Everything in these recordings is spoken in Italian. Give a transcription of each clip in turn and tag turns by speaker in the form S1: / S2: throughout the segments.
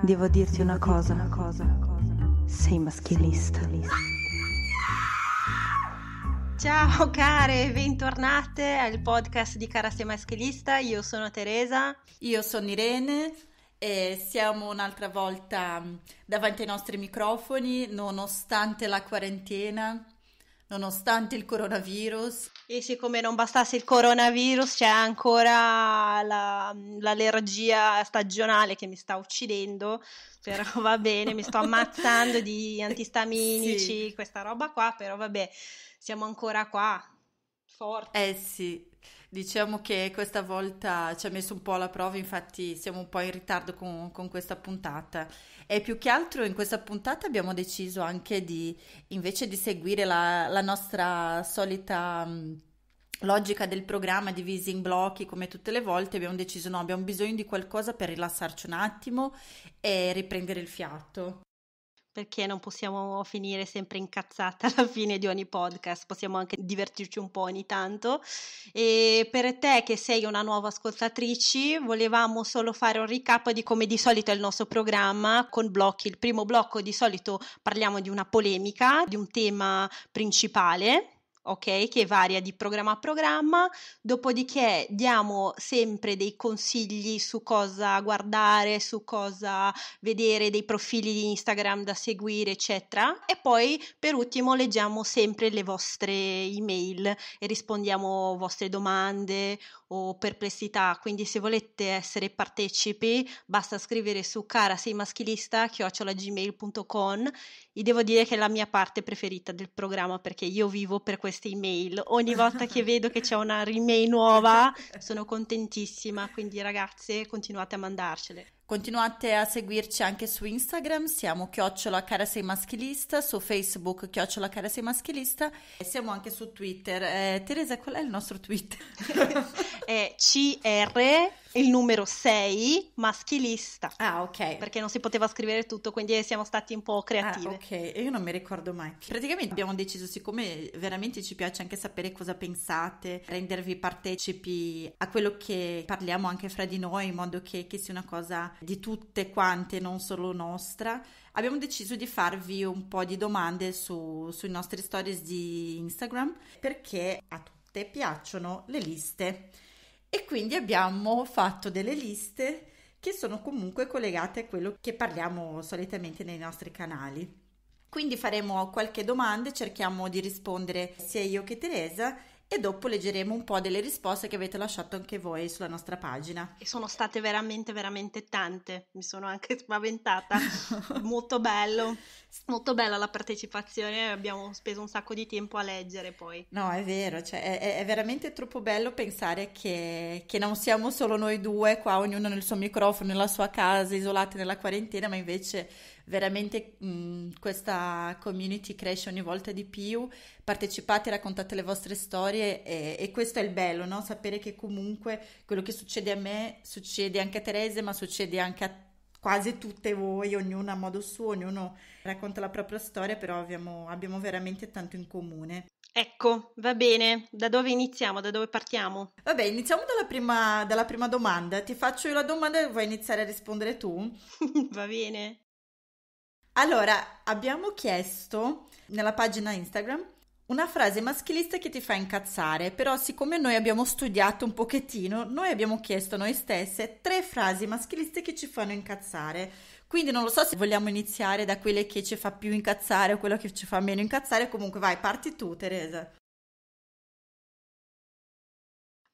S1: Devo dirti una cosa, Sei maschilista. Ciao care, bentornate al podcast di Cara Sei Maschilista. Io sono Teresa. Io sono Irene e siamo un'altra volta mm, davanti ai nostri
S2: microfoni nonostante la quarantena nonostante il
S1: coronavirus. E siccome non bastasse il coronavirus, c'è ancora la, l'allergia stagionale che mi sta uccidendo, però va bene, mi sto ammazzando di antistaminici, sì. questa roba qua, però vabbè, siamo ancora qua, Forte. Eh sì, Diciamo che questa volta ci ha messo un po' alla
S2: prova, infatti siamo un po' in ritardo con, con questa puntata. E più che altro in questa puntata abbiamo deciso anche di, invece di seguire la, la nostra solita mm, logica del programma divisi in blocchi come tutte le volte abbiamo deciso no
S1: abbiamo bisogno di qualcosa per rilassarci un attimo e riprendere il fiato perché non possiamo finire sempre incazzata alla fine di ogni podcast, possiamo anche divertirci un po' ogni tanto. E per te che sei una nuova ascoltatrice, volevamo solo fare un recap di come di solito è il nostro programma con blocchi. Il primo blocco di solito parliamo di una polemica, di un tema principale ok? Che varia di programma a programma, dopodiché diamo sempre dei consigli su cosa guardare, su cosa vedere, dei profili di Instagram da seguire, eccetera. E poi per ultimo leggiamo sempre le vostre email e rispondiamo vostre domande o perplessità, quindi se volete essere partecipi basta scrivere su cara sei maschilista chiocciolagmail.com e devo dire che è la mia parte preferita del programma perché io vivo per questo queste email. Ogni volta che vedo che c'è una email nuova sono contentissima, quindi ragazze continuate a mandarcele. Continuate a seguirci anche su Instagram, siamo chiocciola
S2: cara sei maschilista, su Facebook chiocciola cara sei maschilista e siamo anche su Twitter. Eh, Teresa, qual è il nostro Twitter?
S1: è CR il numero 6 maschilista. Ah, ok. Perché non si poteva scrivere tutto, quindi siamo stati un po' creativi. Ah, ok, io non mi ricordo mai. Praticamente abbiamo deciso, siccome veramente ci piace anche
S2: sapere cosa pensate, rendervi partecipi a quello che parliamo anche fra di noi, in modo che, che sia una cosa di tutte quante, non solo nostra abbiamo deciso di farvi un po' di domande su, sui nostri stories di Instagram perché a tutte piacciono le liste e quindi abbiamo fatto delle liste che sono comunque collegate a quello che parliamo solitamente nei nostri canali. Quindi faremo qualche domanda, cerchiamo di rispondere sia io che Teresa
S1: e dopo leggeremo un po' delle risposte che avete lasciato anche voi sulla nostra pagina. E sono state veramente, veramente tante, mi sono anche spaventata, molto bello, molto bella la partecipazione, abbiamo speso un sacco di tempo a leggere poi. No, è
S2: vero, cioè, è, è, veramente troppo bello pensare che, che non siamo solo noi due qua, ognuno nel suo microfono, nella sua casa, isolati nella quarantena, ma invece veramente mh, mm, questa community cresce ogni volta di più, partecipate, raccontate le vostre storie e, e questo è il bello, no? sapere che comunque quello che succede a me succede anche a Teresa, ma succede anche a quasi tutte voi, ognuna a modo suo, ognuno racconta la propria storia, però abbiamo, abbiamo veramente tanto in comune. Ecco, va bene. Da dove iniziamo? Da dove partiamo? Vabbè, iniziamo dalla prima, dalla prima domanda. Ti faccio io la domanda e vuoi iniziare a rispondere tu?
S1: va bene.
S2: Allora, abbiamo chiesto nella pagina Instagram una frase maschilista che ti fa incazzare, però siccome noi abbiamo studiato un pochettino, noi abbiamo chiesto noi stesse tre frasi maschiliste che ci fanno incazzare. Quindi non lo so se vogliamo iniziare da quelle che ci fa più incazzare o quella che ci fa meno incazzare, comunque vai, parti tu Teresa.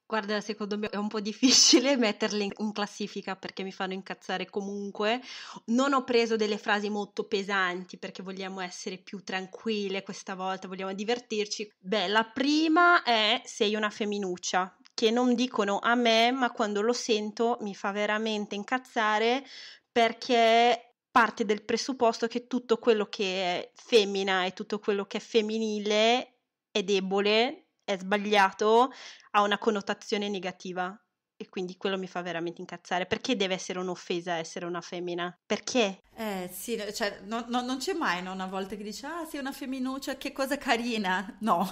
S1: Guarda, secondo me è un po' difficile metterle in classifica perché mi fanno incazzare comunque. Non ho preso delle frasi molto pesanti perché vogliamo essere più tranquille questa volta, vogliamo divertirci. Beh, la prima è sei una femminuccia, che non dicono a me, ma quando lo sento mi fa veramente incazzare perché parte del presupposto che tutto quello che è femmina e tutto quello che è femminile è debole, è sbagliato ha una connotazione negativa e quindi quello mi fa veramente incazzare. Perché deve essere un'offesa essere una femmina? Perché?
S2: Eh sì, cioè, no, no, non c'è mai no, una volta che dici, ah sei una femminuccia, che cosa carina. No.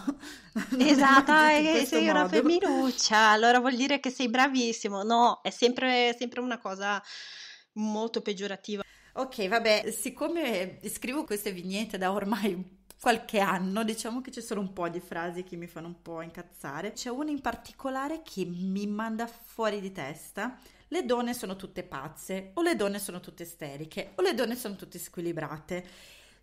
S1: Esatto, eh, sei modo. una femminuccia, allora vuol dire che sei bravissimo. No, è sempre, sempre una cosa molto peggiorativa. Ok, vabbè, siccome
S2: scrivo queste vignette da ormai un qualche anno, diciamo che ci sono un po' di frasi che mi fanno un po' incazzare. C'è una in particolare che mi manda fuori di testa. Le donne sono tutte pazze, o le donne sono tutte isteriche, o le donne sono tutte squilibrate.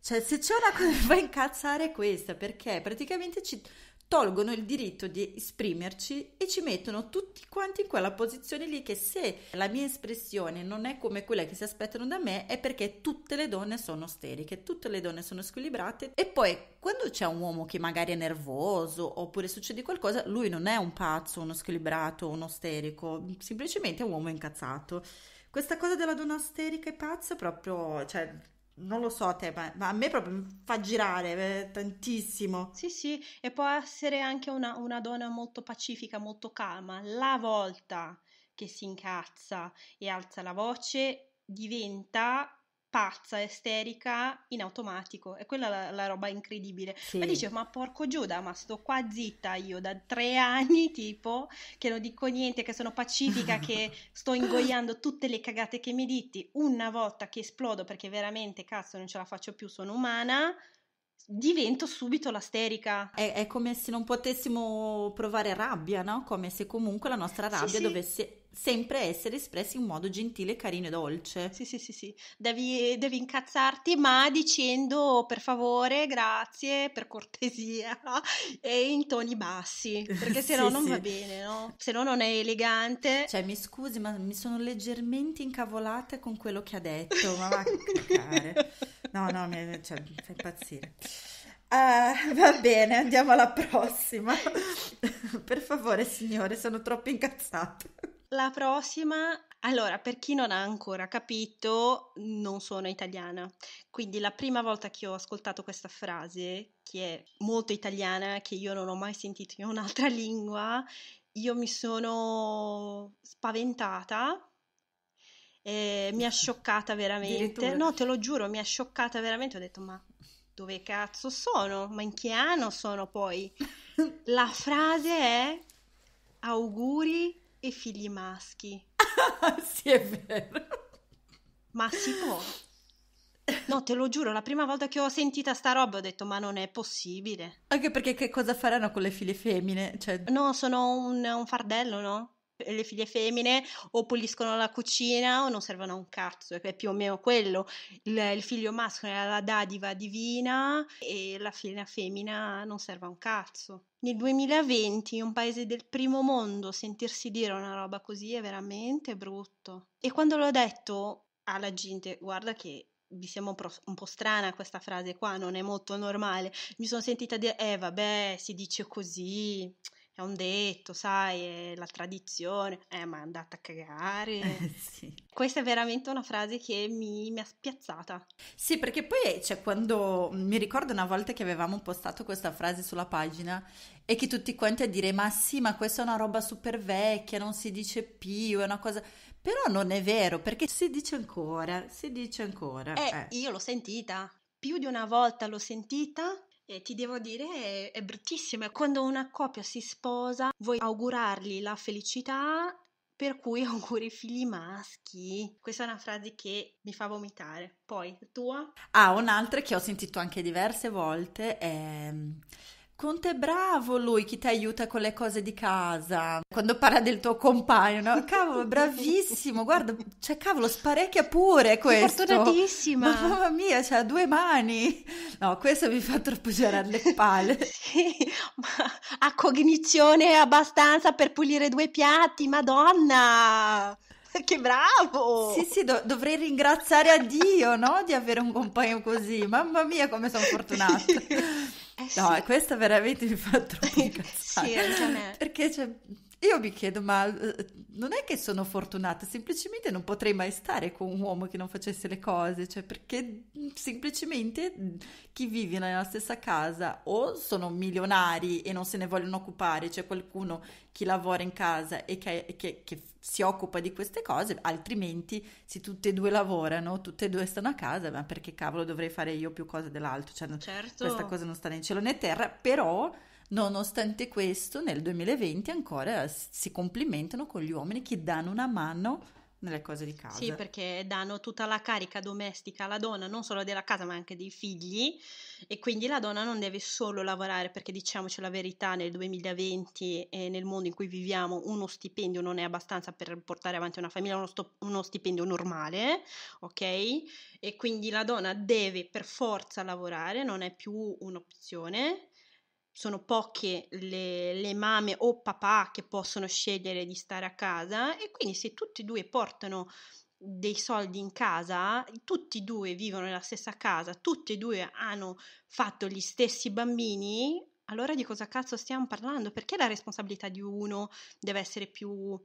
S2: Cioè, se c'è una cosa che fa incazzare è questa, perché praticamente ci tolgono il diritto di esprimerci e ci mettono tutti quanti in quella posizione lì che se la mia espressione non è come quella che si aspettano da me è perché tutte le donne sono steriche, tutte le donne sono squilibrate e poi quando c'è un uomo che magari è nervoso oppure succede qualcosa, lui non è un pazzo, uno squilibrato, uno sterico, semplicemente è un uomo incazzato. Questa cosa della donna sterica e pazza proprio, cioè non lo so a te,
S1: ma a me proprio fa girare eh, tantissimo. Sì, sì, e può essere anche una, una donna molto pacifica, molto calma. La volta che si incazza e alza la voce diventa pazza, esterica, in automatico. È quella la, la roba incredibile. Sì. Ma dice, ma porco Giuda, ma sto qua zitta io da tre anni, tipo, che non dico niente, che sono pacifica, che sto ingoiando tutte le cagate che mi ditti. Una volta che esplodo perché veramente, cazzo, non ce la faccio più, sono umana, divento subito l'asterica. È, è come se non
S2: potessimo provare rabbia, no? Come se comunque la nostra rabbia sì, dovesse sempre essere espressi
S1: in modo gentile, carino e dolce. Sì, sì, sì, sì. Devi, devi incazzarti, ma dicendo per favore, grazie, per cortesia e in toni bassi, perché se no sì, non sì. va bene, no? Se no non è elegante. Cioè, mi scusi, ma mi sono
S2: leggermente incavolata con quello che ha detto, ma va a cacare. No, no, mi, cioè, fa impazzire. Uh, va bene, andiamo alla prossima. per favore, signore, sono troppo incazzata.
S1: La prossima, allora, per chi non ha ancora capito, non sono italiana. Quindi la prima volta che ho ascoltato questa frase, che è molto italiana, che io non ho mai sentito in un'altra lingua, io mi sono spaventata. Eh, mi ha scioccata veramente. No, te lo giuro, mi ha scioccata veramente. Ho detto, ma dove cazzo sono? Ma in che anno sono poi? La frase è auguri e figli maschi. sì, è vero. Ma si può. No, te lo giuro, la prima volta che ho sentita sta roba ho detto ma non è possibile. Anche perché che cosa faranno con le figlie femmine? Cioè... No, sono un, un fardello, no? le figlie femmine o puliscono la cucina o non servono a un cazzo, è più o meno quello. Il, il figlio maschio è la dadiva divina e la figlia femmina non serve a un cazzo. Nel 2020, in un paese del primo mondo, sentirsi dire una roba così è veramente brutto. E quando l'ho detto alla gente, guarda che vi sembra un, po' strana questa frase qua, non è molto normale. Mi sono sentita dire, eh vabbè, si dice così, è un detto, sai, è la tradizione, eh ma è andata a cagare. Eh, sì. Questa è veramente una frase che mi, mi ha spiazzata. Sì, perché poi cioè,
S2: quando mm, mi ricordo una volta che avevamo postato questa frase sulla pagina e che tutti quanti a dire ma sì, ma questa è una roba super vecchia, non si dice più, è una cosa... Però non è vero, perché si dice ancora, si dice ancora. Eh, eh.
S1: io l'ho sentita, più di una volta l'ho sentita e ti devo dire, è, è bruttissimo. Quando una coppia si sposa, vuoi augurargli la felicità, per cui auguri figli maschi. Questa è una frase che mi fa vomitare. Poi, tua?
S2: Ah, un'altra che ho sentito anche diverse volte è Conte è bravo lui che ti aiuta con le cose di casa. Quando parla del tuo compagno, no? Cavolo, bravissimo, guarda, cioè cavolo, sparecchia pure questo. Fortunatissima. Ma mamma mia, cioè, ha due
S1: mani. No, questo mi fa troppo girare le palle. sì, ma ha cognizione abbastanza per pulire due piatti, madonna. Che
S2: bravo! Sì, sì, do- dovrei ringraziare a Dio, no? Di avere un compagno così. Mamma mia, come sono fortunata. Eh sì. No, questa veramente mi fa troppo incazzare. sì, anche a me. Perché c'è io mi chiedo, ma eh, non è che sono fortunata, semplicemente non potrei mai stare con un uomo che non facesse le cose, cioè perché semplicemente chi vive nella stessa casa o sono milionari e non se ne vogliono occupare, c'è cioè qualcuno che lavora in casa e che, che, che si occupa di queste cose, altrimenti se tutte e due lavorano, tutte e due stanno a casa, ma perché cavolo dovrei fare io più cose dell'altro? Cioè, certo. Questa cosa non sta né in cielo né in terra, però Nonostante questo, nel 2020 ancora si complimentano con gli uomini che danno una mano nelle cose di casa. Sì,
S1: perché danno tutta la carica domestica alla donna, non solo della casa, ma anche dei figli. E quindi la donna non deve solo lavorare, perché diciamoci la verità, nel 2020 e nel mondo in cui viviamo, uno stipendio non è abbastanza per portare avanti una famiglia, uno, sto- uno stipendio normale, ok? E quindi la donna deve per forza lavorare, non è più un'opzione sono poche le, le, mame o papà che possono scegliere di stare a casa e quindi se tutti e due portano dei soldi in casa, tutti e due vivono nella stessa casa, tutti e due hanno fatto gli stessi bambini, allora di cosa cazzo stiamo parlando? Perché la responsabilità di uno deve essere più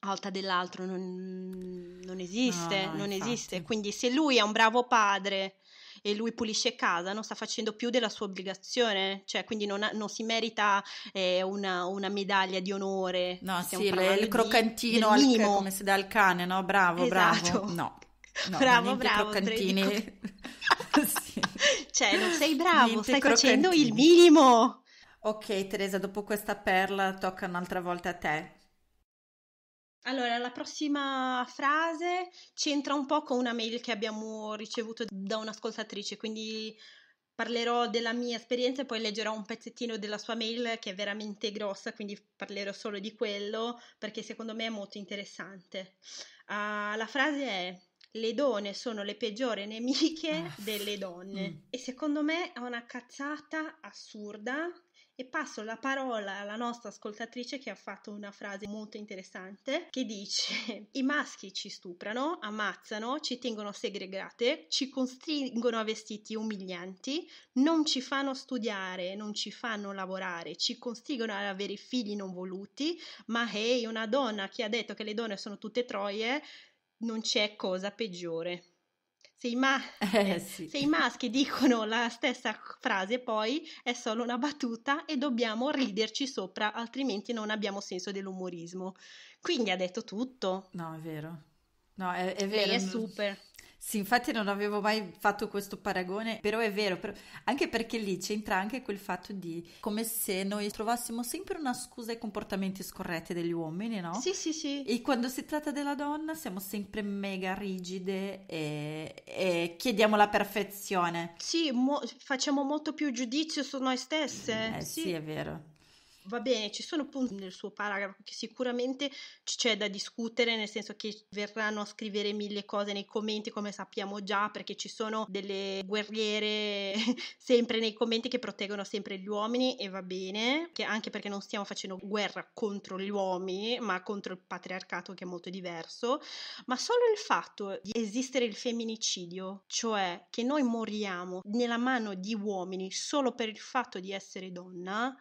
S1: alta dell'altro non, non esiste, no, no, non infatti. esiste. Quindi se lui è un bravo padre e lui pulisce casa, non sta facendo più della sua obbligazione, cioè quindi non, ha, non si merita eh, una, una, medaglia di onore. No, sì, il croccantino di, al, come
S2: si dà al cane, no?
S1: Bravo, esatto. bravo. No. No, bravo, bravo. Croccantini. sì.
S2: Cioè, non sei bravo, niente stai croccantini. facendo il minimo. Ok, Teresa, dopo questa perla tocca un'altra volta a te.
S1: Allora, la prossima frase c'entra un po' con una mail che abbiamo ricevuto da un'ascoltatrice, quindi parlerò della mia esperienza e poi leggerò un pezzettino della sua mail che è veramente grossa, quindi parlerò solo di quello perché secondo me è molto interessante. Uh, la frase è le donne sono le peggiori nemiche ah, delle donne mm. e secondo me è una cazzata assurda e passo la parola alla nostra ascoltatrice che ha fatto una frase molto interessante che dice i maschi ci stuprano, ammazzano, ci tengono segregate, ci costringono a vestiti umilianti, non ci fanno studiare, non ci fanno lavorare, ci costringono ad avere figli non voluti, ma hey, una donna che ha detto che le donne sono tutte troie, non c'è cosa peggiore se i, ma- eh, eh, sì. se i, maschi dicono la stessa frase poi è solo una battuta e dobbiamo riderci sopra, altrimenti non abbiamo senso dell'umorismo. Quindi ha detto tutto. No, è vero. No, è, è vero. Lei è super. Sì, infatti non avevo mai fatto questo paragone, però
S2: è vero, però, anche perché lì c'entra anche quel fatto di come se noi trovassimo sempre una scusa ai comportamenti scorretti degli uomini, no? Sì, sì, sì. E quando si tratta della donna siamo sempre mega rigide e, e chiediamo la perfezione. Sì,
S1: mo- facciamo molto più giudizio su noi stesse. Eh, sì. sì, è vero va bene, ci sono punti nel suo paragrafo che sicuramente c'è da discutere, nel senso che verranno a scrivere mille cose nei commenti, come sappiamo già, perché ci sono delle guerriere sempre nei commenti che proteggono sempre gli uomini e va bene, anche perché non stiamo facendo guerra contro gli uomini, ma contro il patriarcato che è molto diverso, ma solo il fatto di esistere il femminicidio, cioè che noi moriamo nella mano di uomini solo per il fatto di essere donna,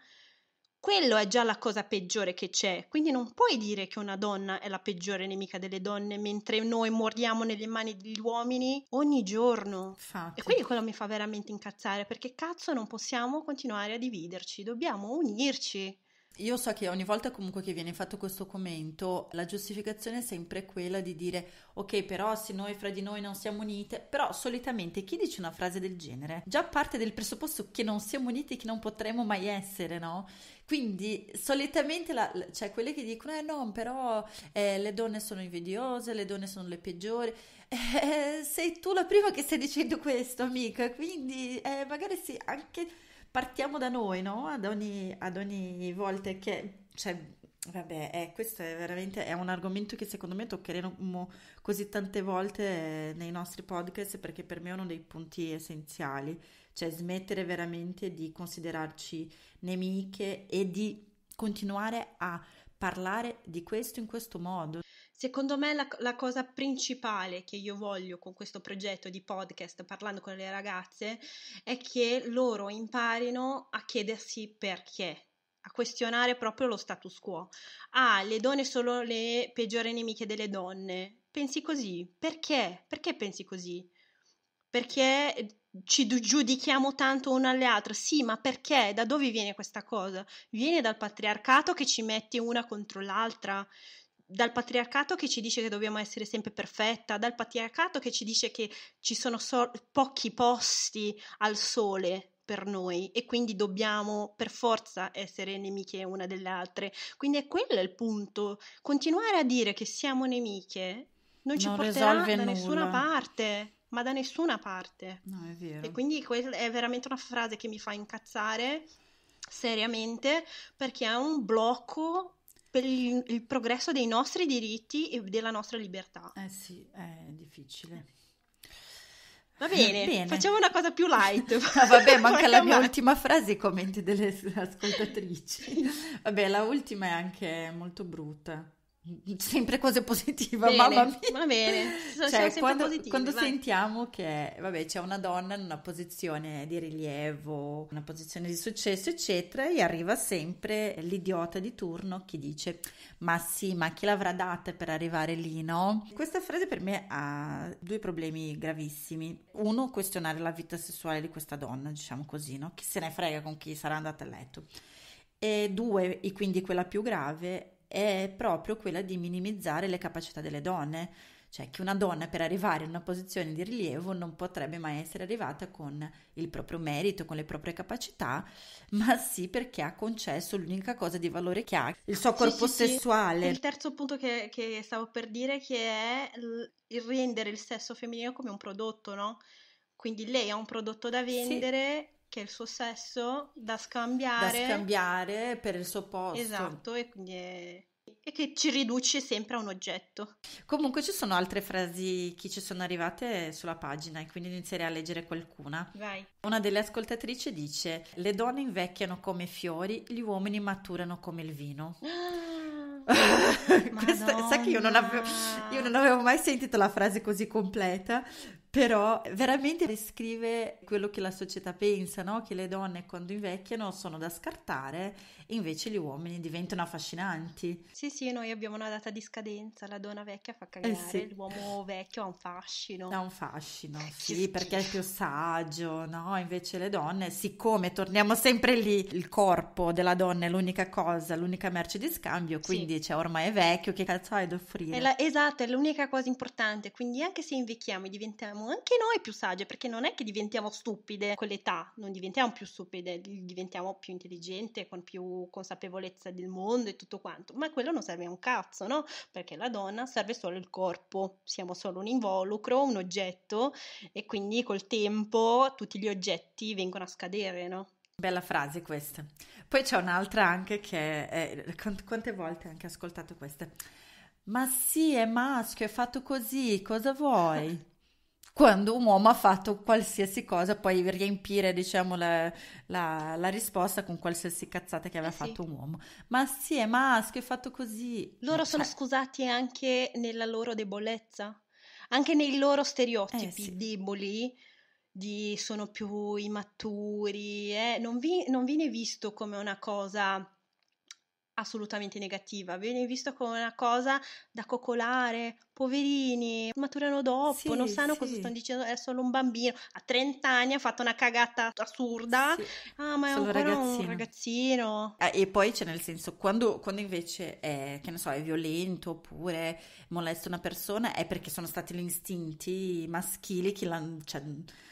S1: quello è già la cosa peggiore che c'è. Quindi non puoi dire che una donna è la peggiore nemica delle donne mentre noi moriamo nelle mani degli uomini ogni giorno. Infatti. E quindi quello mi fa veramente incazzare perché cazzo non possiamo continuare a dividerci, dobbiamo unirci.
S2: Io so che ogni volta comunque che viene fatto questo commento, la giustificazione è sempre quella di dire ok, però se noi fra di noi non siamo unite, però solitamente chi dice una frase del genere già parte del presupposto che non siamo uniti e che non potremo mai essere, no? Quindi solitamente la, cioè, quelle che dicono: Eh no, però eh, le donne sono invidiose, le donne sono le peggiori. Eh, sei tu la prima che stai dicendo questo, amica. Quindi eh, magari sì, anche partiamo da noi, no? Ad ogni, ad ogni volta che. Cioè, vabbè, eh, questo è veramente è un argomento che secondo me toccheremo così tante volte eh, nei nostri podcast perché per me è uno dei punti essenziali cioè smettere veramente di considerarci nemiche e di
S1: continuare a parlare di questo in questo modo. Secondo me la, la, cosa principale che io voglio con questo progetto di podcast parlando con le ragazze è che loro imparino a chiedersi perché, a questionare proprio lo status quo. Ah, le donne sono le peggiori nemiche delle donne. Pensi così? Perché? Perché pensi così? perché ehm, ci giudichiamo tanto una alle altre. Sì, ma perché? Da dove viene questa cosa? Viene dal patriarcato che ci mette una contro l'altra, dal patriarcato che ci dice che dobbiamo essere sempre perfetta, dal patriarcato che ci dice che ci sono so- pochi posti al sole per noi e quindi dobbiamo per forza essere nemiche una delle altre. Quindi è quello il punto. Continuare a dire che siamo nemiche non ci non porterà da nulla. nessuna parte ma da nessuna parte. No, è vero. E quindi que- è veramente una frase che mi fa incazzare seriamente perché è un blocco per il, il progresso dei nostri diritti e della nostra libertà. Eh sì, è
S2: difficile. Va bene, bene, facciamo
S1: una cosa più light.
S2: Ah, vabbè, manca la mia ultima frase, i commenti delle ascoltatrici. Vabbè, la ultima è anche molto brutta. sempre cose positive, bene, mamma mia. Va bene, cioè, quando, positive, quando sentiamo che vabbè, c'è una donna in una posizione di rilievo, una posizione di successo, eccetera, e arriva sempre l'idiota di turno che dice ma sì, ma chi l'avrà data per arrivare lì, no? Questa frase per me ha due problemi gravissimi. Uno, questionare la vita sessuale di questa donna, diciamo così, no? Chi se ne frega con chi sarà andata a letto. E due, e quindi quella più grave, è proprio quella di minimizzare le capacità delle donne, cioè che una donna per arrivare in una posizione di rilievo non potrebbe mai essere arrivata con il proprio merito, con le proprie capacità, ma sì perché ha concesso l'unica cosa di valore che ha, il suo corpo sì, sì, sessuale. Sì. Il
S1: terzo punto che, che, stavo per dire che è il rendere il sesso femminile come un prodotto, no? Quindi lei ha un prodotto da vendere che è il suo sesso da scambiare. Da
S2: scambiare per il suo posto. Esatto,
S1: e quindi è e che ci riduce sempre a un oggetto.
S2: Comunque ci sono altre frasi che ci sono arrivate sulla pagina e quindi inizierei a leggere qualcuna. Vai. Una delle ascoltatrici dice: Le donne invecchiano come fiori, gli uomini maturano come il vino. Ah! Questa, sai che io non, avevo, io non, avevo, mai sentito la frase così completa, però veramente descrive quello che la società pensa, no? che le donne quando invecchiano sono da scartare, invece gli uomini diventano affascinanti.
S1: Sì, sì, noi abbiamo una data di scadenza, la donna vecchia fa eh, cagare, eh sì. l'uomo vecchio ha un fascino. Ha
S2: un fascino, sì, perché è più saggio, no? Invece le donne, siccome torniamo sempre lì, il corpo della donna è l'unica cosa, l'unica merce di scambio, quindi sì. cioè, ormai è vecchio, che cazzo hai da offrire? È la,
S1: esatto, è l'unica cosa importante, quindi anche se invecchiamo e diventiamo diventiamo anche noi più sagge, perché non è che diventiamo stupide con l'età, non diventiamo più stupide, diventiamo più intelligenti con più consapevolezza del mondo e tutto quanto, ma quello non serve a un cazzo, no? Perché la donna serve solo il corpo, siamo solo un involucro, un oggetto e quindi col tempo tutti gli oggetti vengono a scadere, no? Bella frase questa.
S2: Poi c'è un'altra anche che è, quante volte anche ascoltato questa. Ma sì, è maschio, è fatto così, cosa vuoi? quando un uomo ha fatto qualsiasi cosa, poi riempire diciamo, la, la, la, risposta con qualsiasi cazzata che aveva eh sì. fatto un uomo. Ma
S1: sì, è maschio, è fatto così. Loro cioè... sono scusati anche nella loro debolezza, anche nei loro stereotipi eh sì. deboli, di sono più immaturi, eh? non, vi, non viene visto come una cosa assolutamente negativa, viene vista come una cosa da coccolare, poverini, maturano dopo, sì, non sanno sì. cosa stanno dicendo, è eh, solo un bambino, a 30 anni ha fatto una cagata assurda, sì. ah ma è solo ancora ragazzino. un
S2: ragazzino. Eh, e poi c'è nel senso, quando, quando invece è, che ne so, è violento oppure molesta una persona, è perché sono stati gli istinti maschili che l'hanno... Cioè,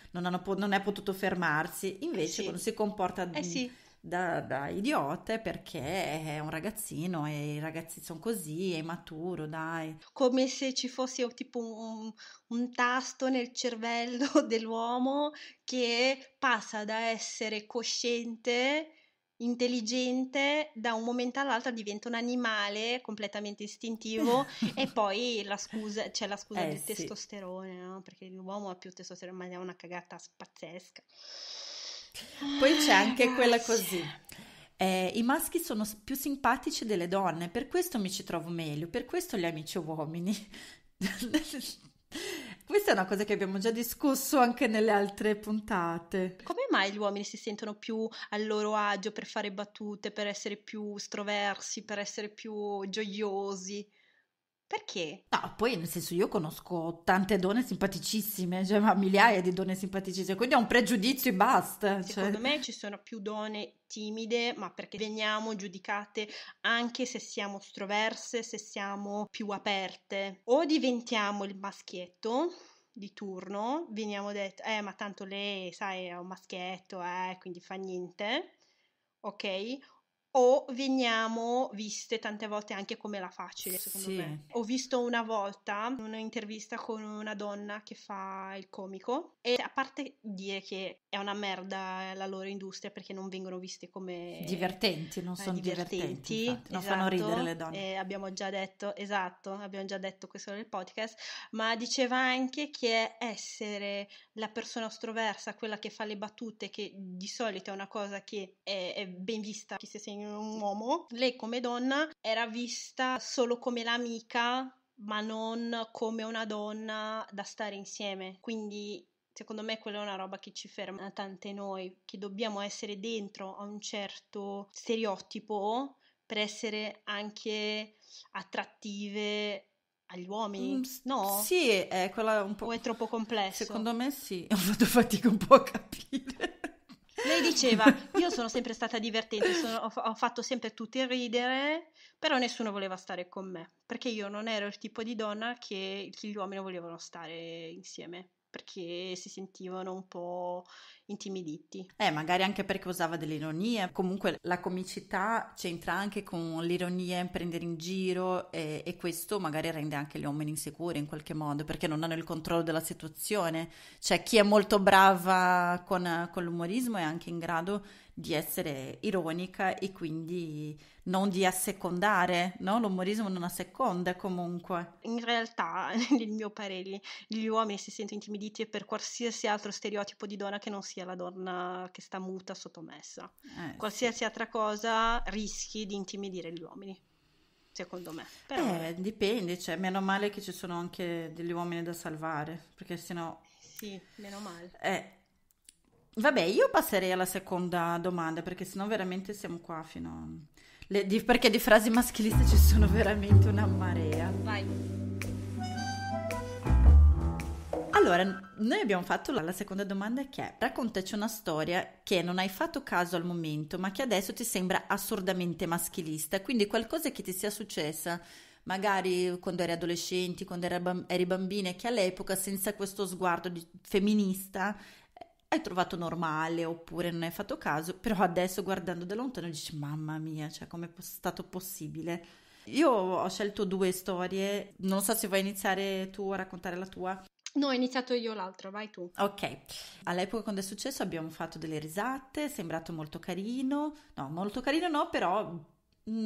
S2: non, hanno, non, è potuto fermarsi. Invece, eh sì. quando si comporta eh sì da, da, idiote perché è un ragazzino e i ragazzi sono così, è maturo, dai. Come se ci fosse tipo
S1: un, un tasto nel cervello dell'uomo che passa da essere cosciente intelligente, da un momento all'altro diventa un animale completamente istintivo e poi la scusa, c'è la scusa eh, del sì. testosterone, no? perché l'uomo ha più testosterone, ma è una cagata pazzesca. Poi c'è ah, anche
S2: quella così. Eh, I maschi sono più simpatici delle donne, per questo mi ci trovo meglio, per questo gli amici uomini. Questa è una cosa che abbiamo già discusso anche nelle altre puntate.
S1: Come mai gli uomini si sentono più a loro agio per fare battute, per essere più stroversi, per essere più gioiosi? Perché?
S2: No, poi nel senso io conosco tante donne simpaticissime, cioè ma migliaia di donne simpaticissime, quindi è un pregiudizio e basta. Cioè. Secondo
S1: me ci sono più donne timide, ma perché veniamo giudicate anche se siamo stroverse, se siamo più aperte. O diventiamo il maschietto di turno, veniamo detto, eh ma tanto lei, sai, è un maschietto, eh, quindi fa niente, ok? o veniamo viste tante volte anche come la facile, secondo sì. me. Ho visto una volta un'intervista con una donna che fa il comico e a parte dire che è una merda eh, la loro industria perché non vengono viste come
S2: divertenti, non eh, sono divertenti, divertenti
S1: non esatto, fanno ridere le donne. Eh, abbiamo già detto, esatto, abbiamo già detto questo nel podcast, ma diceva anche che essere la persona estroversa, quella che fa le battute che di solito è una cosa che è, è ben vista chi se sei un uomo, lei come donna era vista solo come l'amica, ma non come una donna da stare insieme. Quindi secondo me quella è una roba che ci ferma tante noi, che dobbiamo essere dentro a un certo stereotipo per essere anche attrattive agli uomini, mm, no? Sì, è quella un po'... O è troppo complesso? Secondo me sì, ho fatto fatica un po' a capire lei diceva, io sono sempre stata divertente, sono, ho, ho, fatto sempre tutti ridere, però nessuno voleva stare con me, perché io non ero il tipo di donna che, che gli uomini volevano stare insieme, perché si sentivano un po' intimiditi.
S2: Eh, magari anche perché usava dell'ironia. Comunque la comicità c'entra anche con l'ironia, in prendere in giro e, e, questo magari rende anche gli uomini insicuri in qualche modo perché non hanno il controllo della situazione. Cioè chi è molto brava con, con l'umorismo è anche in grado di essere ironica e quindi non di assecondare, no? L'umorismo non asseconda comunque.
S1: In realtà, nel mio parere, gli uomini si sentono intimiditi per qualsiasi altro stereotipo di donna che non sia sia la donna che sta muta sottomessa. Eh, Qualsiasi sì. altra cosa rischi di intimidire gli uomini. Secondo me.
S2: Però... Eh, dipende, cioè, meno male che ci sono anche degli uomini da salvare, perché sennò...
S1: Sì, meno male.
S2: Eh, Vabbè, io passerei alla seconda domanda perché sennò veramente siamo qua fino a... Le, di, perché di frasi maschiliste ci sono veramente una marea.
S1: Vai.
S2: Allora, noi abbiamo fatto la, la seconda domanda che è raccontaci una storia che non hai fatto caso al momento, ma che adesso ti sembra assurdamente maschilista, quindi qualcosa che ti sia successa magari quando eri adolescente, quando eri, bamb- eri bambina, che all'epoca senza questo sguardo di- femminista eh, hai trovato normale oppure non hai fatto caso, però adesso guardando da lontano dici mamma mia, cioè com'è stato possibile? Io ho scelto due storie, non so se vuoi iniziare tu a raccontare la tua.
S1: No, ho iniziato io l'altro, vai tu.
S2: Ok, all'epoca quando è successo abbiamo fatto delle risate, è sembrato molto carino, no, molto carino no, però mm,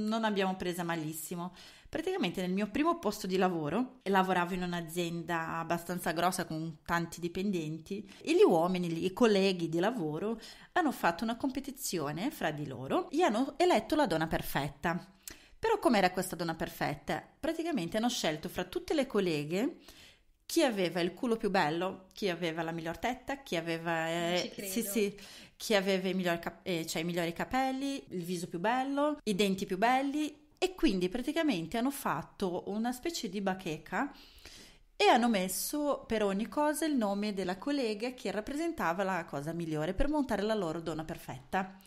S2: non abbiamo presa malissimo. Praticamente nel mio primo posto di lavoro, lavoravo in un'azienda abbastanza grossa con tanti dipendenti, e gli uomini, i colleghi di lavoro, hanno fatto una competizione fra di loro e hanno eletto la donna perfetta. Però com'era questa donna perfetta? Praticamente hanno scelto fra tutte le colleghe chi aveva il culo più bello, chi aveva la miglior tetta, chi aveva, eh, sì, sì, chi aveva i, migliori cap- eh, cioè, i migliori capelli, il viso più bello, i denti più belli e quindi praticamente hanno fatto una specie di bacheca e hanno messo per ogni cosa il nome della collega che rappresentava la cosa migliore per montare la loro donna perfetta.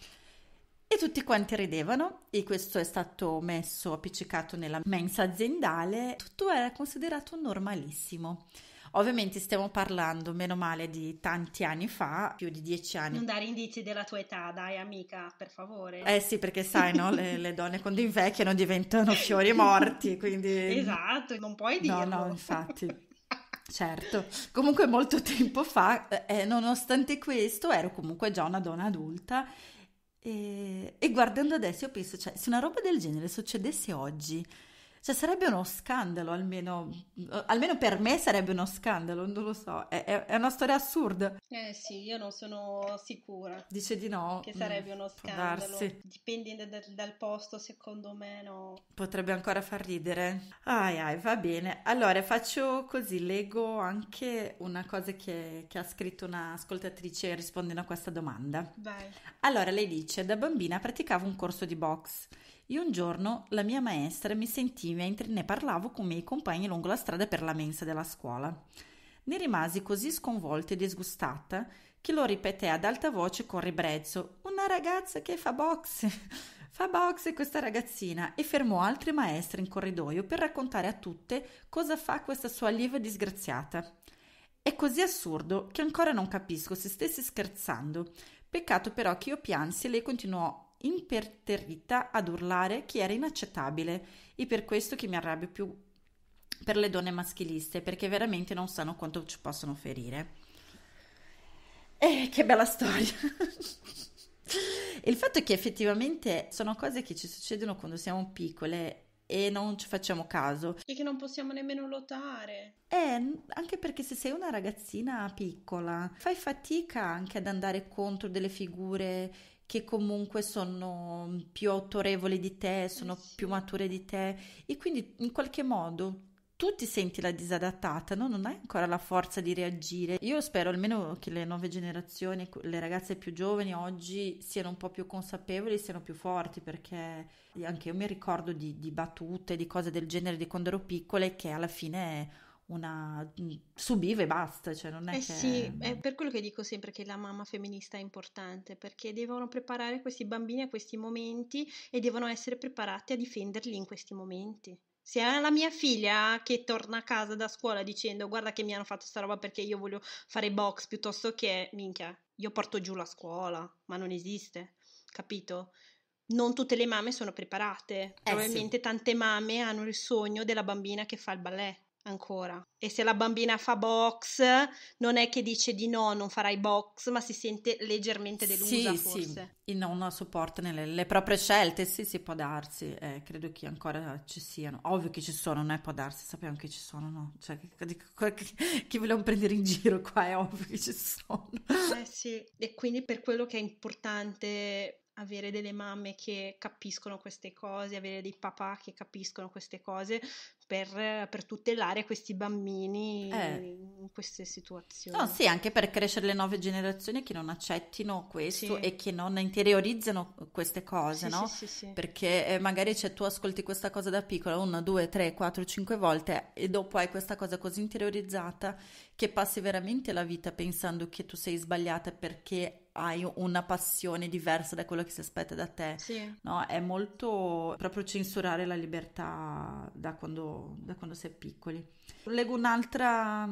S2: E tutti quanti ridevano e questo è stato messo appiccicato nella mensa aziendale, tutto era considerato normalissimo. Ovviamente stiamo parlando, meno male, di tanti anni fa, più di dieci anni. Non
S1: dare indizi della tua età, dai amica, per favore. Eh sì,
S2: perché sai, no? le, le, donne quando invecchiano diventano fiori morti, quindi...
S1: Esatto, non puoi dirlo. No,
S2: no, infatti. Certo, comunque molto tempo fa, eh, eh, nonostante questo, ero comunque già una donna adulta e, e guardando adesso io penso, cioè, se una roba del genere succedesse oggi, cioè sarebbe uno scandalo, almeno, eh, almeno per me sarebbe uno scandalo, non lo so, è, è, una storia assurda.
S1: Eh sì, io non sono sicura. Dice di no. Che sarebbe uno mm, scandalo. Darsi. Dipende da, dal posto, secondo me no.
S2: Potrebbe ancora far ridere. Ai ai, va bene. Allora faccio così, leggo anche una cosa che, che ha scritto un'ascoltatrice rispondendo a questa domanda. Vai. Allora lei dice, da bambina praticavo un corso di box. E un giorno la mia maestra mi sentì mentre ne parlavo con i miei compagni lungo la strada per la mensa della scuola. Ne rimasi così sconvolta e disgustata che lo ripeté ad alta voce con ribrezzo: Una ragazza che fa boxe! fa boxe questa ragazzina! E fermò altre maestre in corridoio per raccontare a tutte cosa fa questa sua allieva disgraziata. È così assurdo che ancora non capisco se stessi scherzando. Peccato però che io piansi e lei continuò imperterrita ad urlare che era inaccettabile e per questo che mi arrabbio più per le donne maschiliste perché veramente non sanno quanto ci possono ferire. Eh, che bella storia! Il fatto è che effettivamente sono cose che ci succedono quando siamo piccole e non ci facciamo caso.
S1: E che non possiamo nemmeno lottare. Eh,
S2: anche perché se sei una ragazzina piccola, fai fatica anche ad andare contro delle figure che comunque sono più autorevoli di te, eh sono sì. più mature di te e quindi in qualche modo tu ti senti la disadattata, no? non hai ancora la forza di reagire. Io spero almeno che le nuove generazioni, le ragazze più giovani oggi siano un po' più consapevoli, siano più forti, perché anche io mi ricordo di, di battute, di cose del genere di quando ero piccola e che alla fine una mm, subiva e basta, cioè non è eh che... sì, è
S1: per quello che dico sempre che la mamma femminista è importante, perché devono preparare questi bambini a questi momenti e devono essere preparati a difenderli in questi momenti. Se è la mia figlia che torna a casa da scuola dicendo guarda che mi hanno fatto sta roba perché io voglio fare box piuttosto che minchia, io porto giù la scuola, ma non esiste, capito? non tutte le mamme sono preparate. Eh Probabilmente sì. tante mamme hanno il sogno della bambina che fa il ballet ancora. E se la bambina fa box, non è che dice di no, non farai box, ma si sente leggermente delusa sì, forse.
S2: Sì, il nonno supporta nelle, le proprie scelte, sì, si può darsi, eh, credo che ancora ci siano. Ovvio che ci sono, non è può darsi, sappiamo che ci sono, no? Cioè, chi vogliamo prendere in giro qua è ovvio che ci sono.
S1: Eh sì, e quindi per quello che è importante avere delle mamme che capiscono queste cose, avere dei papà che capiscono queste cose, per, per, tutelare questi bambini eh. in queste situazioni. No, sì, anche
S2: per crescere le nuove generazioni che non accettino questo sì. e che non interiorizzano queste cose, sì, no? Sì, Perché eh, magari cioè, tu ascolti questa cosa da piccola, una, due, tre, quattro, cinque volte e dopo hai questa cosa così interiorizzata che passi veramente la vita pensando che tu sei sbagliata perché hai una passione diversa da quello che si aspetta da te. Sì. No, è molto proprio censurare la libertà da quando da quando sei piccoli. Leggo un'altra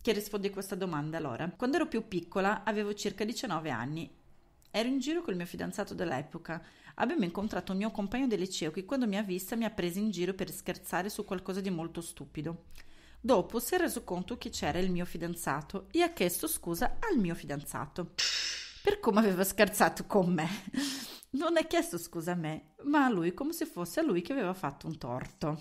S2: che risponde a questa domanda allora. Quando ero più piccola avevo circa 19 anni. Ero in giro col mio fidanzato dell'epoca. Abbiamo incontrato un mio compagno di liceo che quando mi ha vista mi ha preso in giro per scherzare su qualcosa di molto stupido. Dopo si è reso conto che c'era il mio fidanzato e ha chiesto scusa al mio fidanzato per come aveva scherzato con me. Non ha chiesto scusa a me, ma a lui come se fosse a lui che aveva fatto un torto.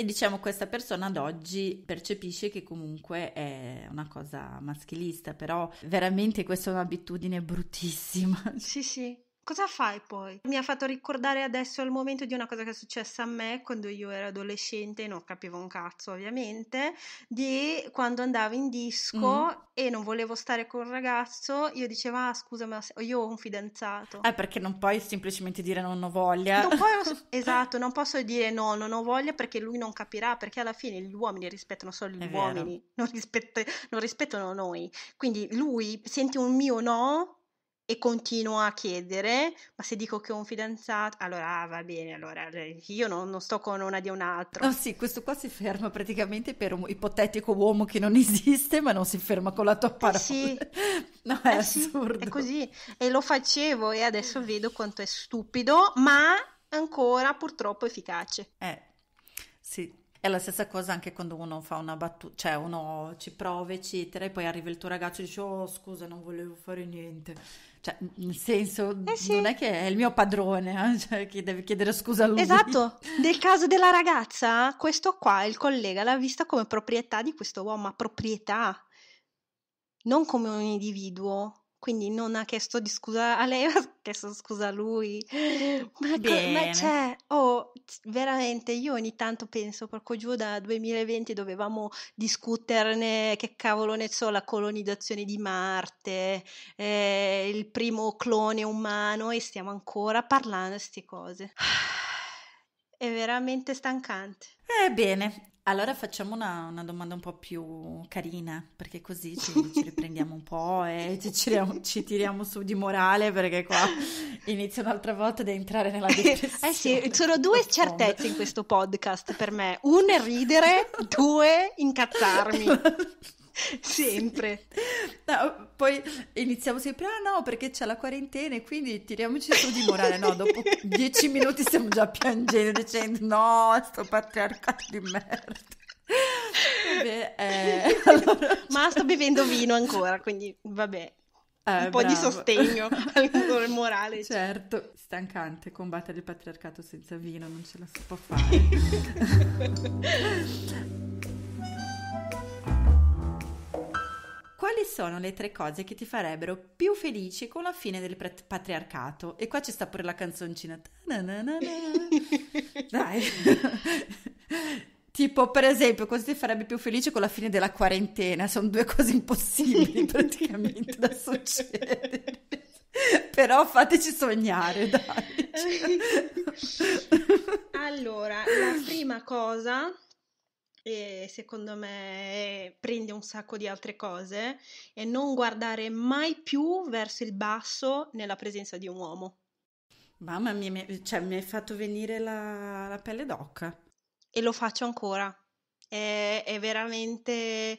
S2: E diciamo questa persona ad oggi percepisce che comunque è una cosa maschilista, però veramente questa è un'abitudine bruttissima.
S1: Sì, sì, Cosa fai poi? Mi ha fatto ricordare adesso il momento di una cosa che è successa a me quando io ero adolescente, non capivo un cazzo ovviamente, di quando andavo in disco mm. e non volevo stare con un ragazzo, io dicevo ah scusa ma io ho un fidanzato.
S2: Eh perché non puoi semplicemente dire non ho voglia. Non
S1: puoi, esatto, non posso dire no, non ho voglia perché lui non capirà, perché alla fine gli uomini rispettano solo gli è uomini, non, rispett- non rispettano noi. Quindi lui sente un mio no e continua a chiedere, ma se dico che ho un fidanzato, allora ah, va bene, allora io non, non, sto con una di un altro. No, ah, sì, questo qua si ferma praticamente
S2: per un ipotetico uomo che non esiste, ma non si ferma con la tua eh, parola. sì,
S1: no, è eh assurdo. Sì, è così, e lo facevo e adesso eh. vedo quanto è stupido, ma ancora purtroppo efficace. Eh, sì, è la stessa cosa anche quando
S2: uno fa una battuta, cioè uno ci prova, eccetera, e poi arriva il tuo ragazzo e dice: Oh, scusa, non volevo fare niente. Cioè, nel senso, eh sì. non è che è il mio padrone, eh, cioè, che deve chiedere scusa a lui. Esatto,
S1: nel caso della ragazza, questo qua, il collega, l'ha vista come proprietà di questo uomo, ma proprietà, non come un individuo quindi non ha chiesto di scusa a lei, ha chiesto scusa a lui. Ma, co- ma cioè, oh, veramente, io ogni tanto penso, porco giù, da 2020 dovevamo discuterne, che cavolo ne so, la colonizzazione di Marte, eh, il primo clone umano e stiamo ancora parlando di queste cose. È veramente stancante. Ebbene, eh, allora facciamo
S2: una, una, domanda un po' più carina, perché così ci, ci riprendiamo un po' e ci, ci, tiriamo su di morale, perché qua inizio un'altra volta ad entrare nella depressione.
S1: Eh sì, sono due certezze in questo podcast per me. Una ridere, due incazzarmi. sempre. No, poi
S2: iniziamo sempre, ah no, perché c'è la quarantena e quindi tiriamoci su di morale. No, dopo dieci minuti stiamo già piangendo dicendo no, sto patriarcato di merda. Vabbè, eh, allora... Ma sto bevendo vino ancora, quindi vabbè. Eh, un po' bravo. di sostegno al morale. Certo, cioè. stancante combattere il patriarcato senza vino, non ce la si può fare. quali sono le tre cose che ti farebbero più felici con la fine del patriarcato? E qua ci sta pure la canzoncina. Dai. Tipo, per esempio, cosa ti farebbe più felice con la fine della quarantena? Sono due cose impossibili praticamente da succedere. Però fateci sognare, dai.
S1: allora, la prima cosa e secondo me prende un sacco di altre cose e non guardare mai più verso il basso nella presenza di un uomo. Mamma mia, cioè, mi hai fatto venire la, la pelle d'occa. E lo faccio ancora. È, è, veramente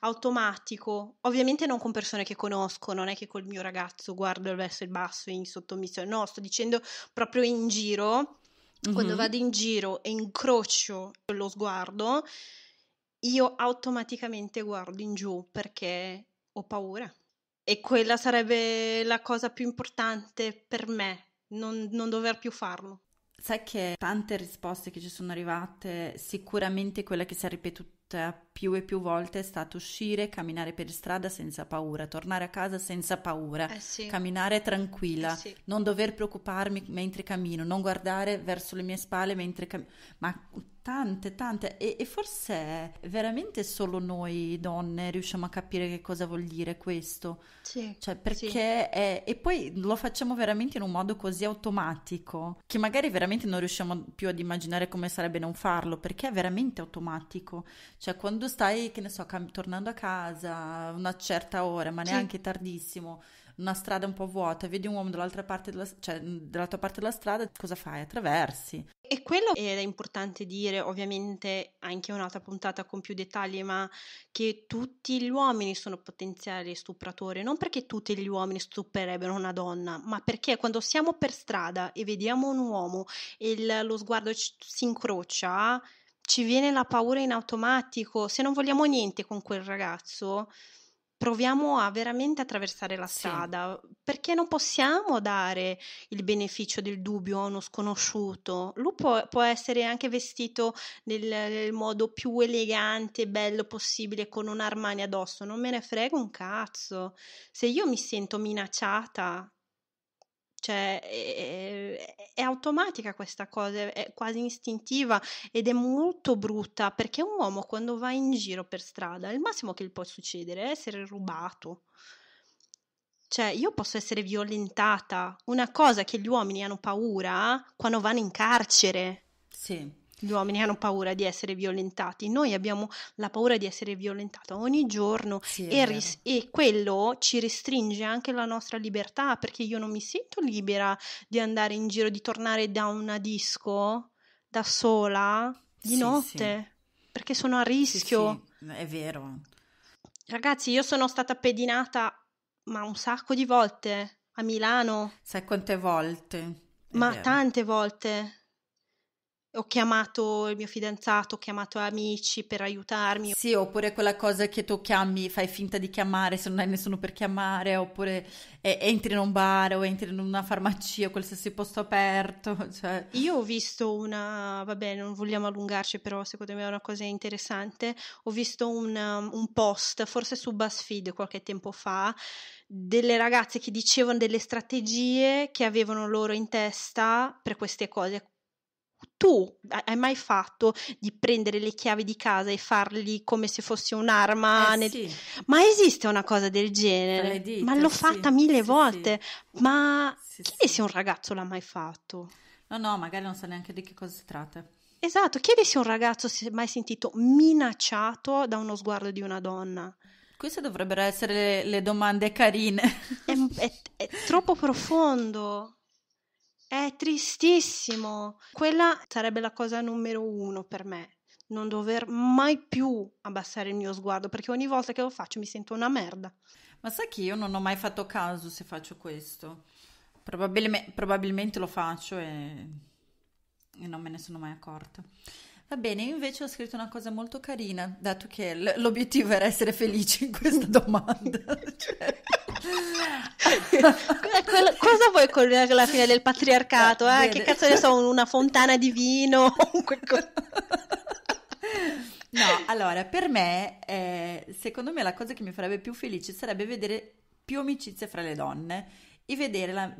S1: automatico. Ovviamente non con persone che conosco, non è che col mio ragazzo guardo verso il basso in sottomissione, no, sto dicendo proprio in giro mm-hmm. quando vado in giro e incrocio lo sguardo, io automaticamente guardo in giù perché ho paura. E quella sarebbe la cosa più importante per me, non, non dover più farlo.
S2: Sai che tante risposte che ci sono arrivate, sicuramente quella che si è ripetuta più e più volte è stato uscire, camminare per strada senza paura, tornare a casa senza paura, eh sì. camminare tranquilla, eh sì. non dover preoccuparmi mentre cammino, non guardare verso le mie spalle mentre cammino. Ma Tante, tante, e, e, forse veramente solo noi donne riusciamo a capire che cosa vuol dire questo. Sì. Cioè, perché sì. È, e poi lo facciamo veramente in un modo così automatico che magari veramente non riusciamo più ad immaginare come sarebbe non farlo, perché è veramente automatico. Cioè, quando stai, che ne so, cam- tornando a casa una certa ora, ma neanche tardissimo una strada un po' vuota, vedi un uomo dall'altra parte della, cioè, dalla tua parte della strada, cosa fai? Attraversi.
S1: E quello è importante dire, ovviamente anche un'altra puntata con più dettagli, ma che tutti gli uomini sono potenziali stupratori, non perché tutti gli uomini stuprerebbero una donna, ma perché quando siamo per strada e vediamo un uomo e il, lo sguardo ci, si incrocia, ci viene la paura in automatico, se non vogliamo niente con quel ragazzo proviamo a veramente attraversare la strada, sì. perché non possiamo dare il beneficio del dubbio a uno sconosciuto. Lui può, può essere anche vestito nel, nel, modo più elegante e bello possibile con un Armani addosso, non me ne frega un cazzo. Se io mi sento minacciata cioè eh, eh, è, è, automatica questa cosa, è quasi istintiva ed è molto brutta perché un uomo quando va in giro per strada, il massimo che gli può succedere è essere rubato. Cioè, io posso essere violentata, una cosa che gli uomini hanno paura quando vanno in carcere. Sì gli uomini hanno paura di essere violentati, noi abbiamo la paura di essere violentata ogni giorno sì, e, ris- e, quello ci restringe anche la nostra libertà perché io non mi sento libera di andare in giro, di tornare da una disco da sola di sì, notte sì. perché sono a rischio. è vero. Ragazzi, io sono stata pedinata ma un sacco di volte a Milano. Sai quante volte? È
S2: ma vero. tante
S1: volte ho chiamato il mio fidanzato, ho chiamato amici per aiutarmi.
S2: Sì, oppure quella cosa che tu chiami, fai finta di chiamare se non hai nessuno per chiamare, oppure
S1: eh, entri in un bar o entri in una farmacia, qualsiasi posto aperto. Cioè. Io ho visto una, vabbè, non vogliamo allungarci, però secondo me è una cosa interessante. Ho visto un, um, un post, forse su BuzzFeed qualche tempo fa, delle ragazze che dicevano delle strategie che avevano loro in testa per queste cose tu hai mai fatto di prendere le chiavi di casa e farli come se fosse un'arma? Eh, nel... sì. Ma esiste una cosa del genere? Dita, ma l'ho fatta mille sì, volte. Ma chiedi se un ragazzo l'ha mai fatto. No, no, magari non sa neanche di che cosa si tratta. Esatto, chiedi se un ragazzo si è mai sentito minacciato da uno sguardo di una donna.
S2: Queste dovrebbero essere le, le domande carine. È, è,
S1: è troppo profondo. È tristissimo. Quella sarebbe la cosa numero uno per me. Non dover mai più abbassare il mio sguardo perché ogni volta che lo faccio mi sento una merda.
S2: Ma sai che io non ho mai fatto caso se faccio questo? Probabilme- probabilmente lo faccio e... e non me ne sono mai accorta. Va bene, io invece ho scritto una cosa molto carina, dato che l- l'obiettivo era essere felice in questa domanda. cioè...
S1: Eh, Quello, cosa vuoi con la fine del patriarcato? Eh? Che cazzo ne so, una fontana di vino?
S2: no, allora, per me, eh, secondo me la cosa che mi farebbe più felice sarebbe vedere più amicizie fra le donne e vedere la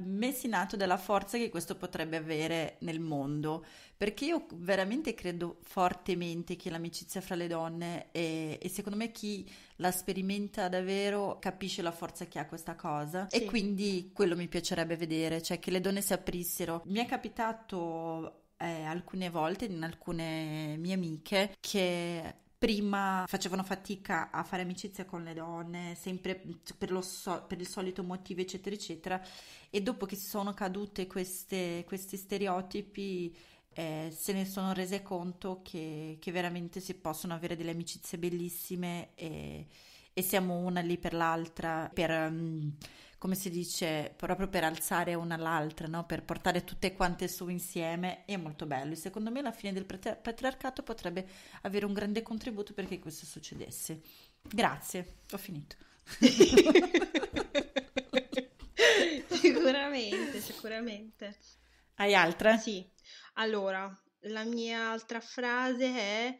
S2: atto della forza che questo potrebbe avere nel mondo, perché io veramente credo fortemente che l'amicizia fra le donne è, e secondo me chi la sperimenta davvero capisce la forza che ha questa cosa sì. e quindi quello mi piacerebbe vedere, cioè che le donne si aprissero. Mi è capitato eh, alcune volte in alcune mie amiche che prima facevano fatica a fare amicizia con le donne, sempre per, so, per il solito motivo, eccetera, eccetera. E dopo che si sono cadute queste, questi stereotipi, eh, se ne sono rese conto che, che, veramente si possono avere delle amicizie bellissime e, e siamo una lì per l'altra, per... Mm, come si dice, proprio per alzare una l'altra, no? per portare tutte quante su insieme, è molto bello. E secondo me la fine del patriarcato potrebbe avere un grande contributo perché questo succedesse. Grazie, ho finito.
S1: sicuramente, sicuramente.
S2: Hai altre? Sì.
S1: Allora, la mia altra frase è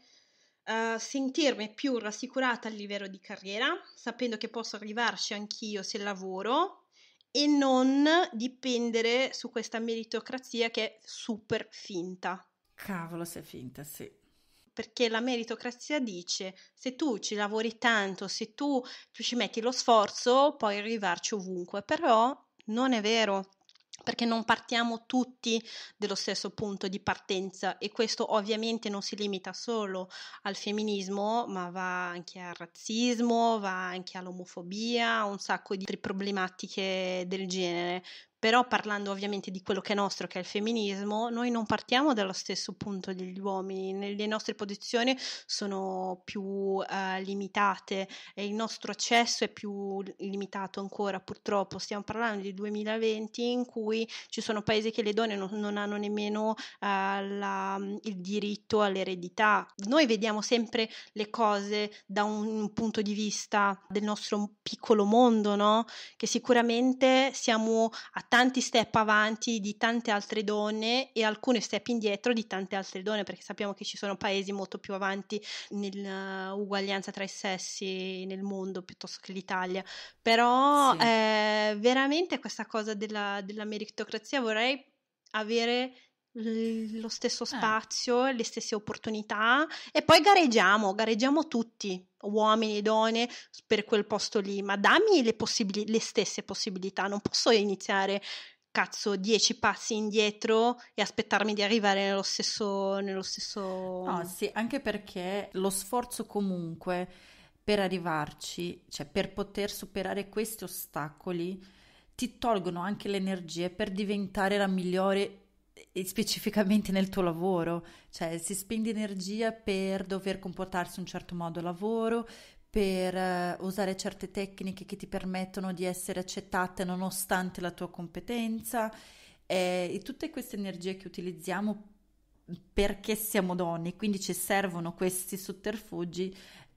S1: eh, sentirmi più rassicurata a livello di carriera, sapendo che posso arrivarci anch'io se lavoro e non dipendere su questa meritocrazia che è super finta. Cavolo, se è finta, sì. Perché la meritocrazia dice se tu ci lavori tanto, se tu, tu ci metti lo sforzo, puoi arrivarci ovunque, però non è vero perché non partiamo tutti dallo stesso punto di partenza e questo ovviamente non si limita solo al femminismo, ma va anche al razzismo, va anche all'omofobia, a un sacco di problematiche del genere però parlando ovviamente di quello che è nostro, che è il femminismo, noi non partiamo dallo stesso punto degli uomini, le nostre posizioni sono più eh, limitate e il nostro accesso è più limitato ancora, purtroppo stiamo parlando di 2020 in cui ci sono paesi che le donne non, non hanno nemmeno eh, la, mm, il diritto all'eredità. Noi vediamo sempre le cose da un punto di vista del nostro piccolo mondo, no? che sicuramente siamo attenti tanti step avanti di tante altre donne e alcune step indietro di tante altre donne, perché sappiamo che ci sono paesi molto più avanti nell'uguaglianza eh, tra i sessi nel mondo piuttosto che l'Italia. Però sì. eh, veramente questa cosa della, della meritocrazia vorrei avere lo stesso ah. spazio, eh. le stesse opportunità e poi gareggiamo, gareggiamo tutti, uomini e donne, per quel posto lì, ma dammi le, possibili- le stesse possibilità, non posso iniziare cazzo 10 passi indietro e aspettarmi di arrivare nello stesso, nello stesso... No, sì,
S2: anche perché lo sforzo comunque per arrivarci, cioè per poter superare questi ostacoli, ti tolgono anche le energie per diventare la migliore specificamente nel tuo lavoro, cioè si spende energia per dover comportarsi un certo modo al lavoro, per eh, usare certe tecniche che ti permettono di essere accettate nonostante la tua competenza eh, e tutte queste energie che utilizziamo perché siamo donne, quindi ci servono questi sotterfugi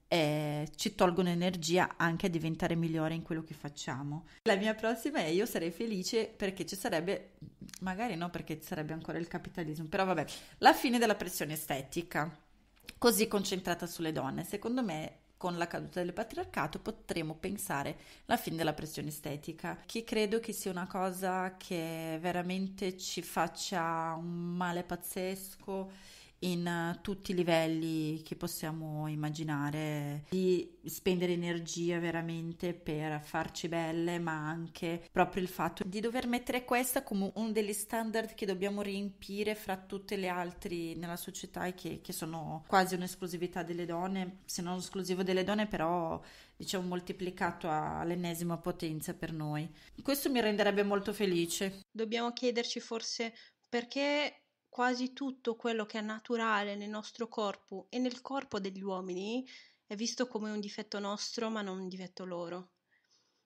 S2: eh, ci tolgono energia anche a diventare migliore in quello che facciamo. La mia prossima è io sarei felice perché ci sarebbe, magari no perché ci sarebbe ancora il capitalismo, però vabbè, la fine della pressione estetica, così concentrata sulle donne. Secondo me con la caduta del patriarcato potremo pensare alla fine della pressione estetica, che credo che sia una cosa che veramente ci faccia un male pazzesco in eh, tutti i livelli che possiamo immaginare, di spendere energia veramente per farci belle, ma anche proprio il fatto di dover mettere questa come uno degli standard che dobbiamo riempire fra tutte le altre nella società e che, che sono quasi un'esclusività delle donne, se non esclusivo delle donne, però diciamo moltiplicato all'ennesima potenza per noi.
S1: Questo mi renderebbe molto felice. Dobbiamo chiederci forse perché quasi tutto quello che è naturale nel nostro corpo e nel corpo degli uomini è visto come un difetto nostro, ma non un difetto loro.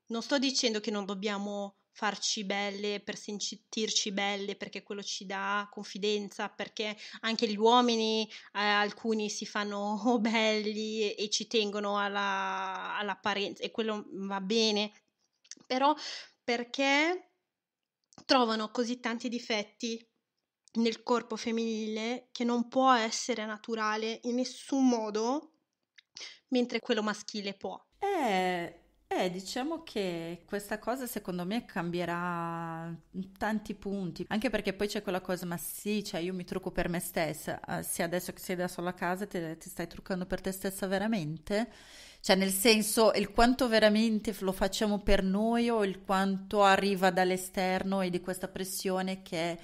S1: Non sto dicendo che non dobbiamo farci belle per sentirci belle, perché quello ci dà confidenza, perché anche gli uomini, eh, alcuni si fanno belli e, e ci tengono alla, all'apparenza e quello va bene, però perché trovano così tanti difetti nel corpo femminile che non può essere naturale in nessun modo, mentre quello maschile può.
S2: Eh, eh, diciamo che questa cosa secondo me cambierà tanti punti, anche perché poi c'è quella cosa, ma sì, cioè io mi trucco per me stessa, uh, se adesso che sei da sola a casa te, ti stai truccando per te stessa veramente? Cioè nel senso il quanto veramente lo facciamo per noi o il quanto arriva dall'esterno e di questa pressione che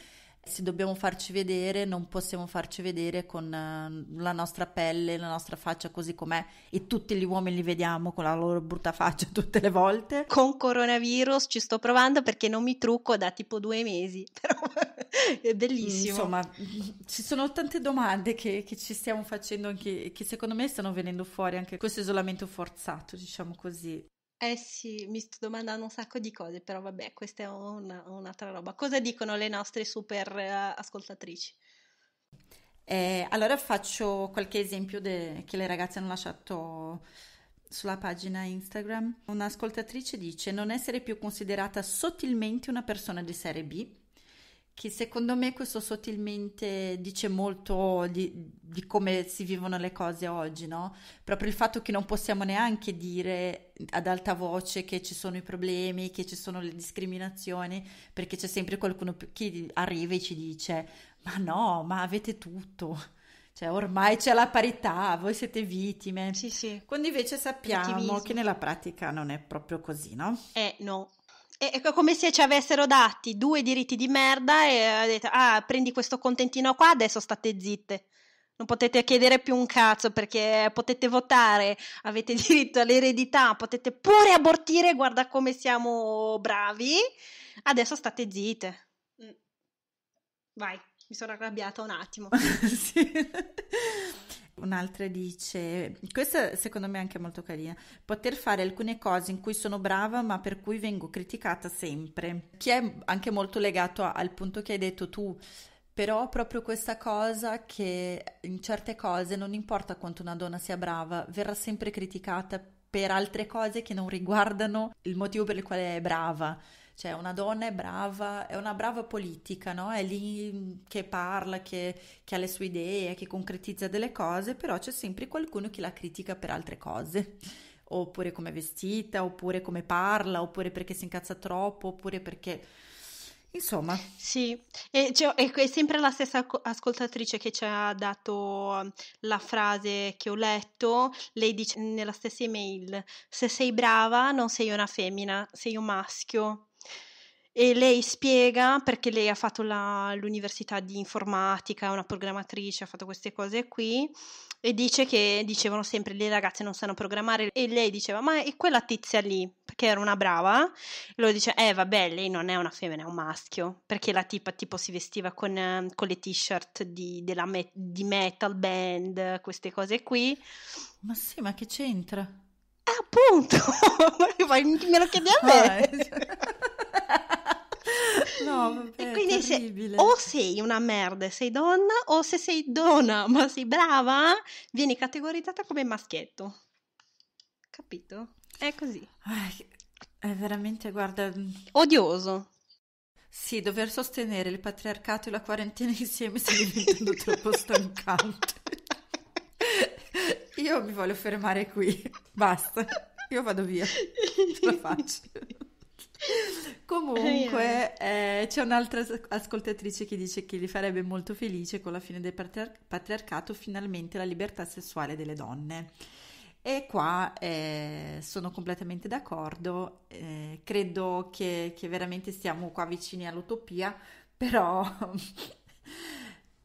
S2: se dobbiamo farci vedere non possiamo farci vedere con eh, la nostra pelle, la nostra faccia così com'è e
S1: tutti gli uomini li vediamo con la loro brutta faccia tutte le volte. Con coronavirus ci sto provando perché non mi trucco da tipo due mesi, però è bellissimo. Insomma,
S2: ci sono tante domande che, che ci stiamo facendo anche, che secondo me stanno venendo fuori anche questo isolamento forzato, diciamo così.
S1: Eh sì, mi sto domandando un sacco di cose, però vabbè, questa è una, un'altra roba. Cosa dicono le nostre super uh, ascoltatrici?
S2: Eh, allora faccio qualche esempio de- che le ragazze hanno lasciato sulla pagina Instagram. Un'ascoltatrice dice non essere più considerata sottilmente una persona di serie B che secondo me questo sottilmente dice molto di, di, come si vivono le cose oggi, no? Proprio il fatto che non possiamo neanche dire ad alta voce che ci sono i problemi, che ci sono le discriminazioni, perché c'è sempre qualcuno che arriva e ci dice ma no, ma avete tutto, cioè ormai c'è la parità, voi siete vittime. Sì, sì. Quando invece sappiamo che nella pratica non è proprio così, no? Eh, no
S1: è ecco, come se ci avessero dati due diritti di merda e eh, ha detto ah prendi questo contentino qua adesso state zitte non potete chiedere più un cazzo perché potete votare avete diritto all'eredità potete pure abortire guarda come siamo bravi adesso state zitte mm. vai mi sono arrabbiata un attimo sì Un'altra dice, questa secondo
S2: me è anche molto carina, poter fare alcune cose in cui sono brava ma per cui vengo criticata sempre, che è anche molto legato al punto che hai detto tu, però proprio questa cosa che in certe cose non importa quanto una donna sia brava, verrà sempre criticata per altre cose che non riguardano il motivo per il quale è brava cioè una donna è brava, è una brava politica, no? È lì che parla, che, che ha le sue idee, che concretizza delle cose, però c'è sempre qualcuno che la critica per altre cose oppure come è vestita, oppure come parla, oppure perché si incazza troppo, oppure perché... Insomma.
S1: Sì, e, cioè, è sempre la stessa ascoltatrice che ci ha dato um, la frase che ho letto, lei dice nella stessa email, se sei brava non sei una femmina, sei un maschio e lei spiega perché lei ha fatto la, l'università di informatica, è una programmatrice, ha fatto queste cose qui e dice che dicevano sempre le ragazze non sanno programmare e lei diceva ma è quella tizia lì perché era una brava e lui dice eh vabbè lei non è una femmina è un maschio perché la tipa tipo si vestiva con, con le t-shirt di, me- di metal band queste cose qui ma sì ma che c'entra? Eh, appunto me lo chiedi a me
S2: No, vabbè, e
S1: quindi se, o sei una merda e sei donna, o se sei donna ma sei brava, vieni categorizzata come maschietto. Capito? È così. È veramente, guarda... Mm.
S2: Odioso. Sì, dover sostenere il patriarcato e la quarantena insieme sta diventando troppo stancante. Io mi voglio fermare qui. Basta. Io vado via. Ce la faccio. Comunque, eh, c'è un'altra ascoltatrice che dice che li farebbe molto felice con la fine del patriar- patriarcato, finalmente la libertà sessuale delle donne. E qua eh, sono completamente d'accordo, eh, credo che, che, veramente stiamo qua vicini all'utopia, però,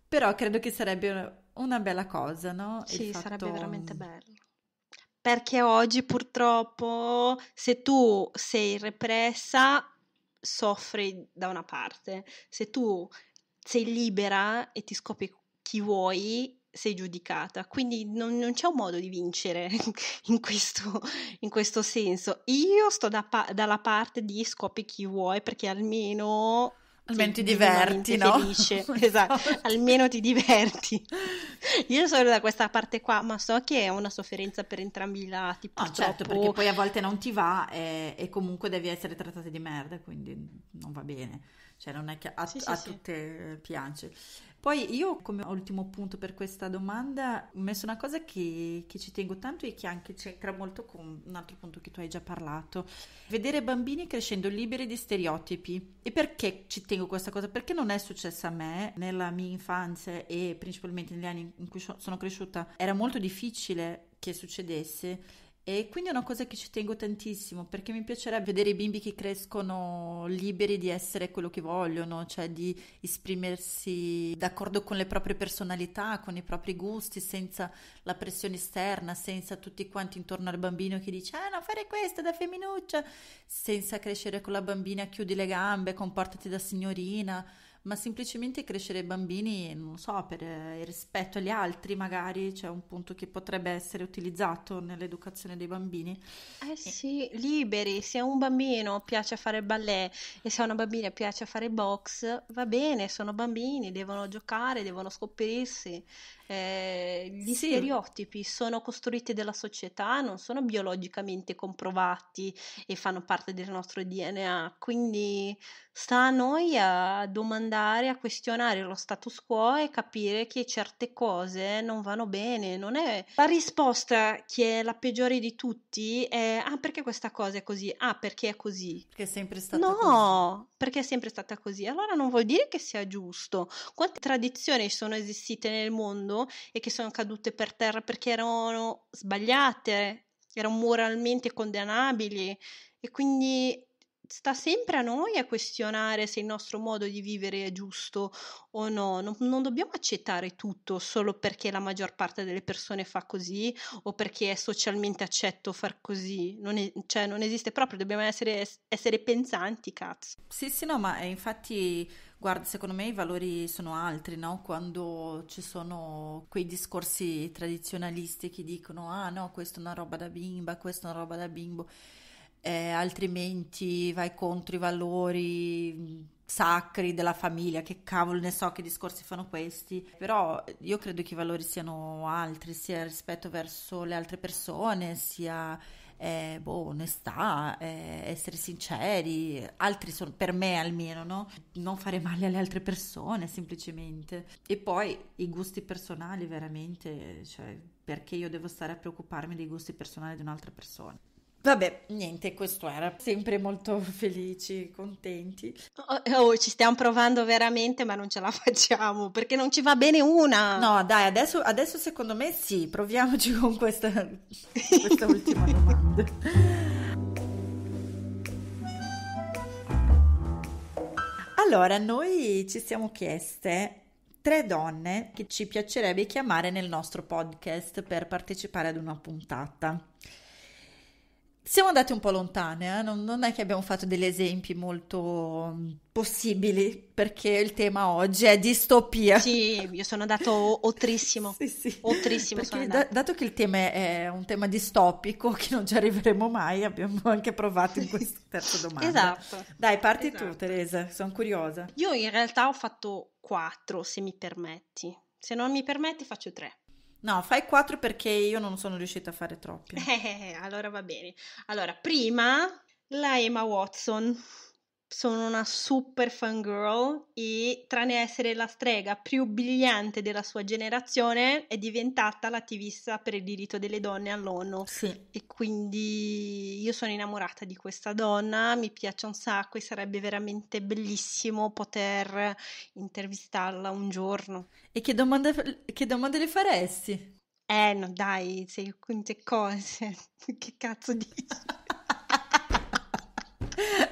S2: però credo che sarebbe una bella cosa, no? Sì, fatto... sarebbe veramente
S1: bello perché oggi purtroppo se tu sei repressa soffri da una parte, se tu sei libera e ti scopri chi vuoi sei giudicata, quindi non, non c'è un modo di vincere in questo, in questo senso. Io sto da pa- dalla parte di scopri chi vuoi perché almeno almeno ti diverti, no? Felice. Esatto. esatto, almeno ti diverti. Io sono da questa parte qua, ma so che è una sofferenza per entrambi i lati. Ah, purtroppo. Ah, certo, perché poi a volte non ti va e, e comunque devi essere trattata di merda,
S2: quindi non va bene. Cioè non è che a, sì, sì, a sì. tutte piace. Poi io come ultimo punto per questa domanda ho messo una cosa che, che ci tengo tanto e che anche c'entra molto con un altro punto che tu hai già parlato. Vedere bambini crescendo liberi di stereotipi. E perché ci tengo questa cosa? Perché non è successa a me nella mia infanzia e principalmente negli anni in cui sono cresciuta. Era molto difficile che succedesse e quindi è una cosa che ci tengo tantissimo perché mi piacerebbe vedere i bimbi che crescono liberi di essere quello che vogliono, cioè di esprimersi d'accordo con le proprie personalità, con i propri gusti, senza la pressione esterna, senza tutti quanti intorno al bambino che dice ah no fare questo da femminuccia, senza crescere con la bambina chiudi le gambe, comportati da signorina ma semplicemente crescere bambini, non so, per eh, rispetto agli altri magari, c'è cioè un punto che potrebbe essere utilizzato nell'educazione
S1: dei bambini. Eh sì, liberi, se a un bambino piace fare ballet e se a una bambina piace fare box, va bene, sono bambini, devono giocare, devono scoprirsi. Eh, gli sì. stereotipi sono costruiti dalla società, non sono biologicamente comprovati e fanno parte del nostro DNA, quindi sta a noi a domandare, a questionare lo status quo e capire che certe cose non vanno bene, non è la risposta che è la peggiore di tutti è ah perché questa cosa è così, ah perché è così. Perché è sempre stata no, così. No, perché è sempre stata così. Allora non vuol dire che sia giusto. Quante tradizioni sono esistite nel mondo e che sono cadute per terra perché erano sbagliate, erano moralmente condannabili e quindi sta sempre a noi a questionare se il nostro modo di vivere è giusto o no. Non, non, dobbiamo accettare tutto solo perché la maggior parte delle persone fa così o perché è socialmente accetto far così. Non è, cioè, non esiste proprio, dobbiamo essere, essere pensanti, cazzo.
S2: Sì, sì, no, ma eh, infatti Guarda, secondo me i valori sono altri, no? Quando ci sono quei discorsi tradizionalisti che dicono: ah no, questa è una roba da bimba, questa è una roba da bimbo, eh, altrimenti vai contro i valori mm, sacri della famiglia, che cavolo ne so che discorsi fanno questi, però io credo che i valori siano altri, sia rispetto verso le altre persone, sia eh, boh, onestà, eh, essere sinceri, altri sono, per me almeno, no? non fare male alle altre persone semplicemente. E poi i gusti personali veramente, cioè perché io devo stare a preoccuparmi dei gusti personali di un'altra persona? Vabbè, niente, questo era. Sempre molto felici, contenti.
S1: Oh, eh, oh, ci stiamo provando veramente, ma non ce la facciamo perché non ci va bene una. No, dai, adesso, adesso secondo me sì, proviamoci con questa, questa ultima domanda.
S2: Allora, noi ci siamo chieste tre donne che ci piacerebbe chiamare nel nostro podcast per partecipare ad una puntata siamo andati un po' lontane, eh? non, non, è che abbiamo fatto degli esempi molto mm, possibili, perché il tema oggi è distopia. Sì, io sono andato otrissimo, sì, sì. otrissimo da, dato che il tema è un tema distopico, che non ci arriveremo mai, abbiamo anche provato in questa terza domanda. esatto. Dai, parti esatto. tu Teresa, sono
S1: curiosa. Io in realtà ho fatto quattro, se mi permetti. Se non mi permetti faccio tre. No, fai quattro perché io non sono riuscita a fare troppi. allora va bene. Allora, prima la Emma Watson sono una super fangirl e tranne essere la strega più brillante della sua generazione è diventata l'attivista per il diritto delle donne all'ONU. Sì. E quindi io sono innamorata di questa donna, mi piace un sacco e sarebbe veramente bellissimo poter intervistarla un giorno. E che domande, che domande le faresti? Eh no dai, sei quante cose, che cazzo dici?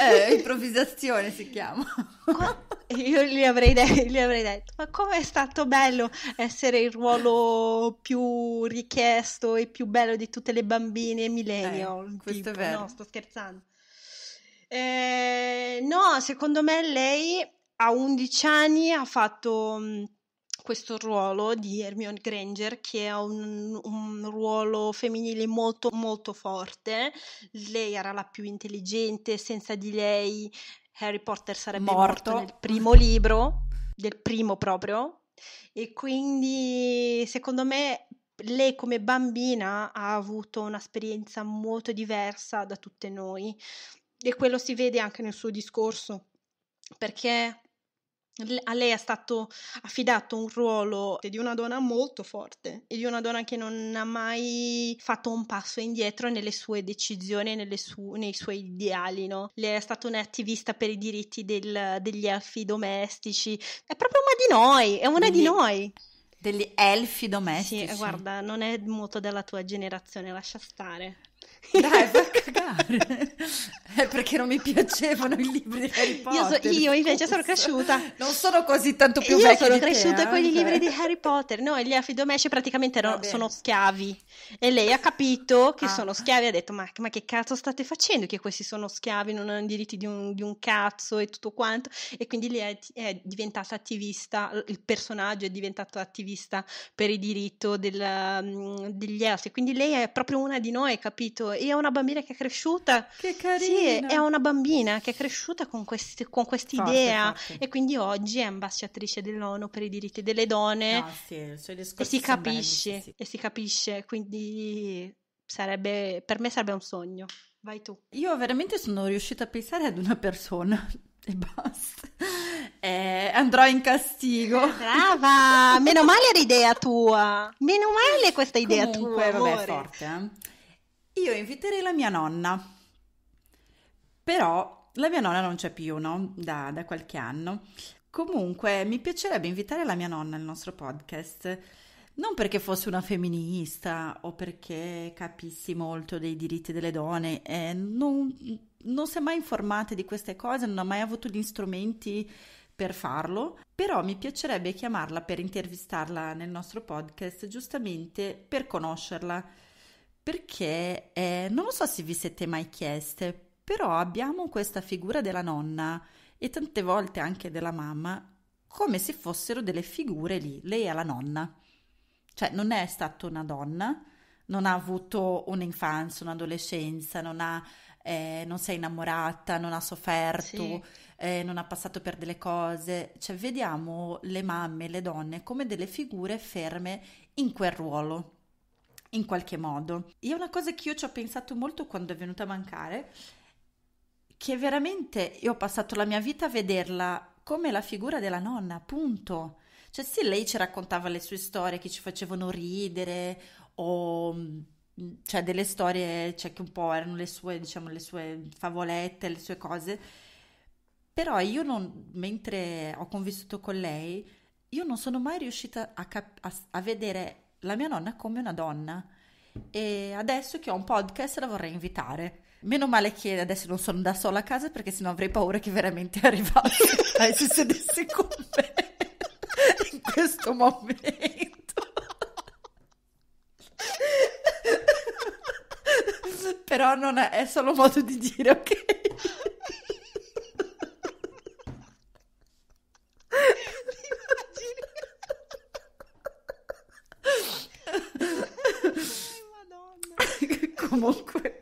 S1: Eh, improvvisazione si chiama. Ah, io gli avrei, de- gli avrei detto, ma come è stato bello essere il ruolo più richiesto e più bello di tutte le bambine millennial. Eh, questo tipo. è vero. No, sto scherzando. Eh, no, secondo me lei a 11 anni ha fatto questo ruolo di Hermione Granger che ha un, un, ruolo femminile molto molto forte. Lei era la più intelligente, senza di lei Harry Potter sarebbe morto, morto nel primo libro, del primo proprio. E quindi secondo me lei come bambina ha avuto un'esperienza molto diversa da tutte noi e quello si vede anche nel suo discorso perché a lei è stato affidato un ruolo di una donna molto forte e di una donna che non ha mai fatto un passo indietro nelle sue decisioni, nelle su- nei suoi ideali. No? Lei è stata un'attivista per i diritti del, degli elfi domestici. È proprio una di noi, è una di noi degli elfi domestici. Sì, guarda, non è molto della tua generazione, lascia stare. Dai, fa
S2: cagare. È eh, perché non mi piacevano i libri di Harry Potter. Io, so, io invece sono cresciuta. Non sono così tanto più io vecchia. Io sono cresciuta te, eh, con eh? i cioè. libri di Harry
S1: Potter. No, gli Afidomesci cioè, praticamente erano, sono schiavi. E lei ha capito che ah. sono schiavi e ha detto: ma, ma, che cazzo state facendo? Che questi sono schiavi, non hanno diritti di un, di un cazzo e tutto quanto. E quindi lei è, è, diventata attivista. Il personaggio è diventato attivista per il diritto del, mm, degli elfi. Quindi lei è proprio una di noi, capito? fatto e è una bambina che è cresciuta. Che carina! Sì, è una bambina che è cresciuta con, questi, con quest'idea forte, forte. e quindi oggi è ambasciatrice dell'ONU per i diritti delle donne. No, sì, cioè e si capisce, sì. e si capisce, quindi sarebbe, per me sarebbe un sogno. Vai tu. Io veramente
S2: sono riuscita a pensare ad una persona e basta. Eh, andrò
S1: in castigo. Brava! Meno male era idea tua. Meno male questa idea Comunque, tua. Amore. Vabbè, forte,
S2: eh? io inviterei la mia nonna. Però la mia nonna non c'è più, no? Da, da qualche anno. Comunque mi piacerebbe invitare la mia nonna al nostro podcast. Non perché fosse una femminista o perché capissi molto dei diritti delle donne, eh, non, non si è mai informata di queste cose, non ha mai avuto gli strumenti per farlo, però mi piacerebbe chiamarla per intervistarla nel nostro podcast giustamente per conoscerla perché eh, non lo so se vi siete mai chieste, però abbiamo questa figura della nonna e tante volte anche della mamma come se fossero delle figure lì. Lei è la nonna, cioè non è stata una donna, non ha avuto un'infanzia, un'adolescenza, non, ha, eh, non si è innamorata, non ha sofferto, sì. eh, non ha passato per delle cose. Cioè vediamo le mamme, le donne come delle figure ferme in quel ruolo in qualche modo. E una cosa che io ci ho pensato molto quando è venuta a mancare, che veramente io ho passato la mia vita a vederla come la figura della nonna, appunto. Cioè sì, lei ci raccontava le sue storie che ci facevano ridere o cioè delle storie cioè, che un po' erano le sue, diciamo, le sue favolette, le sue cose. Però io non, mentre ho convissuto con lei, io non sono mai riuscita a, cap- a, a vedere la mia nonna come una donna e adesso che ho un podcast la vorrei invitare. Meno male che adesso non sono da sola a casa perché sennò avrei paura che veramente arrivasse e si sedesse con me in questo momento. Però non è, è solo modo di dire, ok?
S1: quit.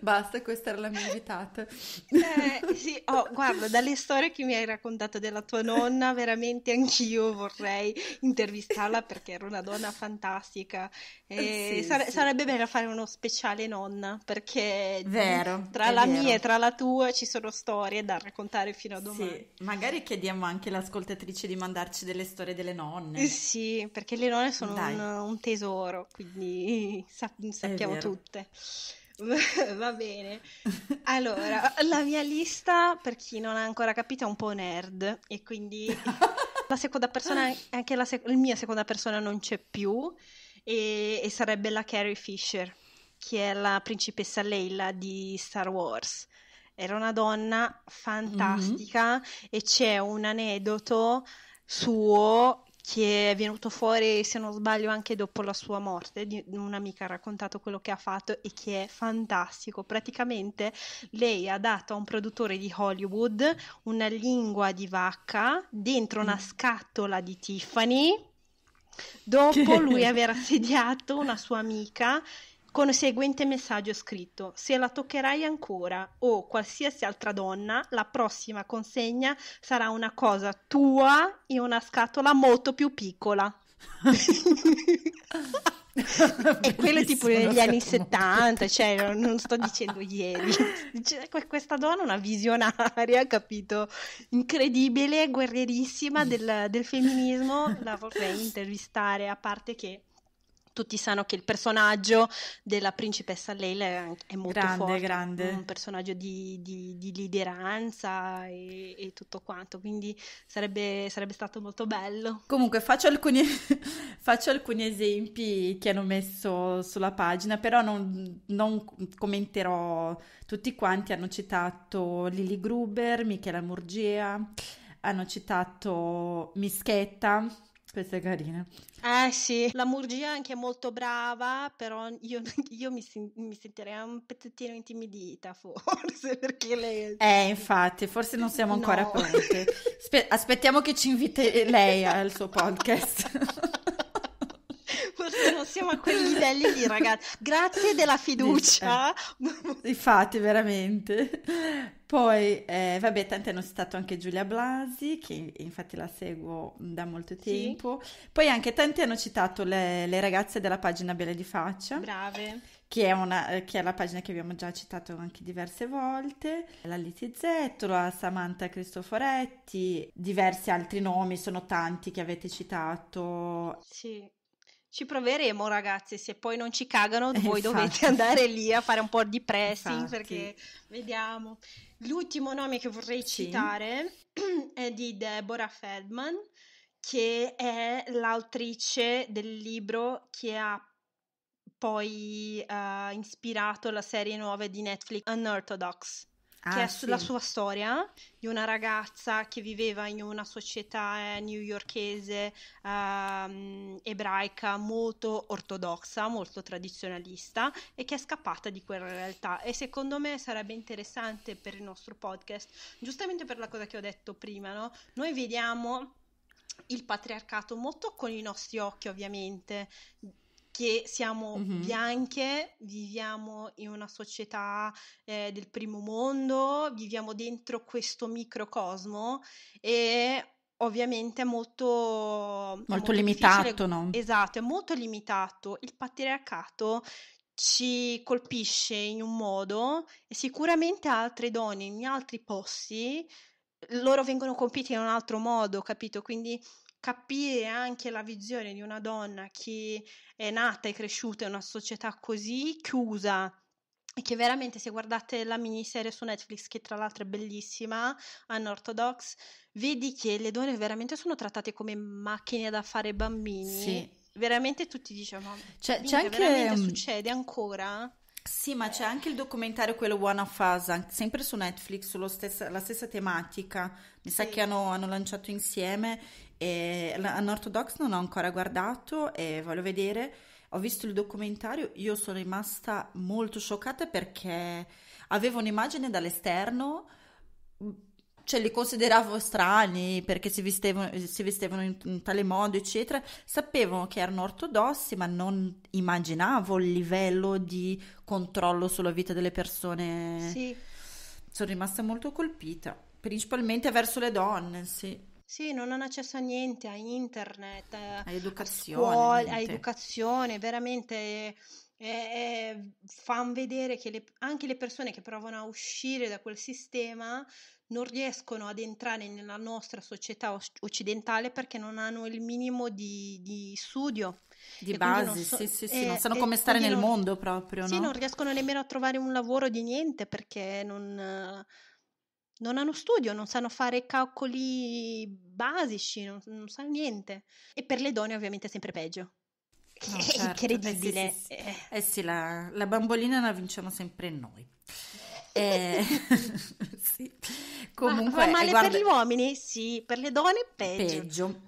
S1: Basta, questa era la mia invitata. Eh, sì, oh, guarda, dalle storie che mi hai raccontato della tua nonna, veramente anch'io vorrei intervistarla perché era una donna fantastica. Sì, sare- sì. Sarebbe bello fare uno speciale nonna, perché vero, tra la vero. mia e
S2: tra la tua ci sono storie da raccontare fino a domani. Sì, magari chiediamo anche all'ascoltatrice di mandarci delle storie delle nonne. Eh,
S1: sì, perché le nonne sono un, un, tesoro, quindi sapp- sappiamo tutte. Va bene. Allora, la mia lista, per chi non ha ancora capito, è un po' nerd e quindi la seconda persona, anche la, sec- mia seconda persona non c'è più e, e sarebbe la Carrie Fisher, che è la principessa Leila di Star Wars era una donna mm-hmm. fantastica mm-hmm. e c'è un aneddoto suo che è venuto fuori, se non sbaglio, anche dopo la sua morte. Un'amica ha raccontato quello che ha fatto e che è fantastico. Praticamente lei ha dato a un produttore di Hollywood una lingua di vacca dentro una mm. scatola di Tiffany. Dopo lui aver assediato una sua amica con il seguente messaggio scritto: Se la toccherai ancora o qualsiasi altra donna, la prossima consegna sarà una cosa tua in una scatola molto più piccola. e quello è tipo negli anni 70, cioè non sto dicendo ieri. Ecco, questa donna è una visionaria, capito? Incredibile, guerrierissima del, del femminismo. La vorrei intervistare, a parte che tutti sanno che il personaggio della principessa Leila è molto grande, forte, grande. un personaggio di, di, di lideranza e, e, tutto quanto, quindi sarebbe, sarebbe, stato molto bello.
S2: Comunque faccio alcuni, faccio
S1: alcuni esempi
S2: che hanno messo sulla pagina, però non, non commenterò tutti quanti, hanno citato Lily Gruber, Michela Murgea, hanno citato Mischetta, questa è carina.
S1: Eh sì, la Murgia è anche molto brava, però io, io mi, mi, sentirei un pezzettino intimidita forse perché lei...
S2: Eh infatti, forse non siamo ancora no. pronte. aspettiamo che ci inviti lei al suo podcast. siamo a quei livelli lì, ragazzi. Grazie della fiducia. Eh. Infatti, veramente. Poi, eh, vabbè, tanti hanno citato anche Giulia Blasi, che infatti la seguo da molto tempo. Sì. Poi anche tanti hanno citato le, le, ragazze della pagina Belle di Faccia.
S1: Brave.
S2: Che è, una, che è, la pagina che abbiamo già citato anche diverse volte, la Lizzie Zettola, Samantha Cristoforetti, diversi altri nomi, sono tanti che avete citato.
S1: Sì. Ci proveremo ragazzi, se poi non ci cagano eh, voi infatti. dovete andare lì a fare un po' di pressing infatti. perché vediamo. L'ultimo nome che vorrei sì. citare è di Deborah Feldman che è l'autrice del libro che ha poi uh, ispirato la serie nuova di Netflix Unorthodox ah, che è sì. sua storia di una ragazza che viveva in una società eh, newyorchese ehm, ebraica molto ortodossa, molto tradizionalista e che è scappata di quella realtà e secondo me sarebbe interessante per il nostro podcast, giustamente per la cosa che ho detto prima, no? Noi vediamo il patriarcato molto con i nostri occhi ovviamente che siamo mm-hmm. bianche, viviamo in una società eh, del primo mondo, viviamo dentro questo microcosmo e ovviamente è molto, molto, è molto limitato, no? Esatto, è molto limitato. Il patriarcato ci colpisce in un modo e sicuramente altre donne in altri posti loro vengono colpite in un altro modo, capito? Quindi capire anche la visione di una donna che è nata e cresciuta in una società così chiusa e che veramente se guardate la miniserie su Netflix che tra l'altro è bellissima unorthodox vedi che le donne veramente sono trattate come macchine da fare bambini sì. veramente tutti diciamo c'è, c'è anche mm, succede ancora
S2: sì, ma c'è anche il documentario, quello One of Us, sempre su Netflix, sulla stessa, stessa, tematica. Mi sì. sa che hanno, hanno, lanciato insieme e Unorthodox non ho ancora guardato e voglio vedere. Ho visto il documentario, io sono rimasta molto scioccata perché avevo un'immagine dall'esterno, mm, cioè li consideravo strani perché si vestevano, si vistevano in, in, tale modo, eccetera. Sapevo che erano ortodossi, ma non immaginavo il livello di controllo sulla vita delle persone. Sì. Sono rimasta molto colpita, principalmente verso le donne, sì.
S1: Sì, non hanno accesso a niente, a internet, a educazione, a, scuola, a educazione veramente eh, eh, fanno vedere che le, anche le persone che provano a uscire da quel sistema non riescono ad entrare nella nostra società occidentale perché non hanno il minimo di, di studio. Di base, so, sì, sì, sì, eh, non sanno come stare nel non, mondo proprio. Sì, no? non riescono nemmeno a trovare un lavoro di niente perché non non hanno studio, non sanno fare calcoli basici, non, non sanno niente. E per le donne ovviamente è sempre peggio. No, è certo, incredibile. Eh sì, sì, sì. Eh.
S2: eh sì la, la, bambolina la vinciamo sempre noi. Eh,
S1: sì. Comunque, ma, male guarda... per gli uomini? Sì, per le donne peggio.
S2: Peggio.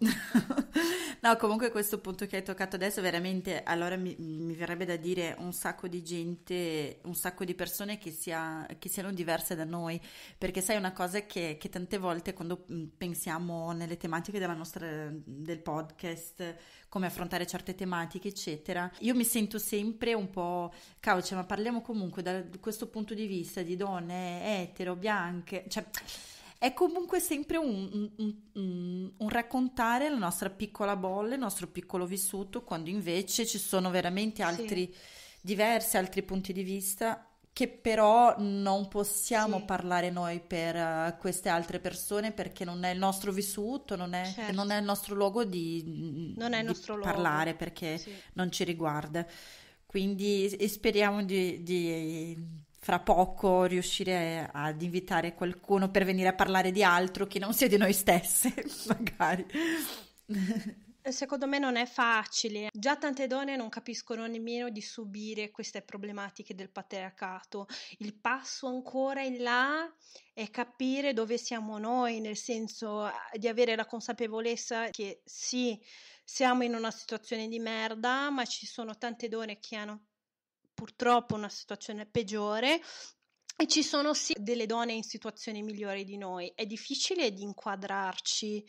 S2: no, comunque questo punto che hai toccato adesso veramente, allora mi, mi, verrebbe da dire un sacco di gente, un sacco di persone che, sia, che siano diverse da noi, perché sai una cosa che, che tante volte quando mm, pensiamo nelle tematiche nostra, del podcast, come affrontare certe tematiche, eccetera, io mi sento sempre un po' cauce, ma parliamo comunque da questo punto di vista di donne eh, etero, bianche, cioè è comunque sempre un, un, un, un, raccontare la nostra piccola bolla, il nostro piccolo vissuto, quando invece ci sono veramente altri sì. diversi, altri punti di vista che però non possiamo sì. parlare noi per eh, queste altre persone perché non è il nostro vissuto, non è, certo. non è il nostro luogo di, non di nostro parlare luogo. perché sì. non ci riguarda. Quindi speriamo di, di fra poco riuscire ad invitare qualcuno per venire a parlare di altro che non sia di noi stesse, magari.
S1: Eh, secondo me non è facile. Già tante donne non capiscono nemmeno di subire queste problematiche del patriarcato. Il passo ancora in là è capire dove siamo noi, nel senso eh, di avere la consapevolezza che sì, siamo in una situazione di merda, ma ci sono tante donne che hanno purtroppo una situazione peggiore e ci sono sì delle donne in situazioni migliori di noi. È difficile di inquadrarci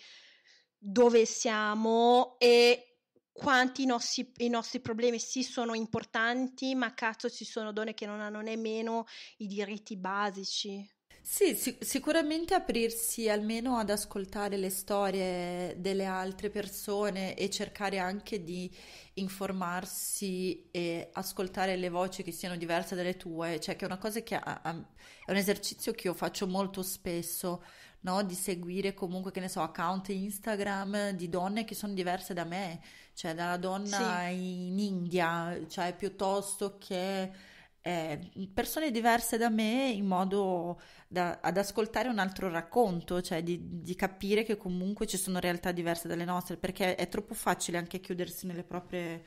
S1: dove siamo e quanti i nostri, i nostri, problemi sì sono importanti, ma cazzo ci sono donne che non hanno nemmeno i diritti basici. Sì, sic-
S2: sicuramente
S1: aprirsi
S2: almeno ad ascoltare le storie delle altre persone e cercare anche di informarsi e ascoltare le voci che siano diverse dalle tue, cioè che è una cosa che a- a- è un esercizio che io faccio molto spesso, no? Di seguire comunque, che ne so, account Instagram di donne che sono diverse da me, cioè dalla donna Sì. in India, cioè piuttosto che eh, persone diverse da me in modo da, ad ascoltare un altro racconto, cioè di, di, capire che comunque ci sono realtà diverse dalle nostre, perché è troppo facile anche chiudersi nelle proprie,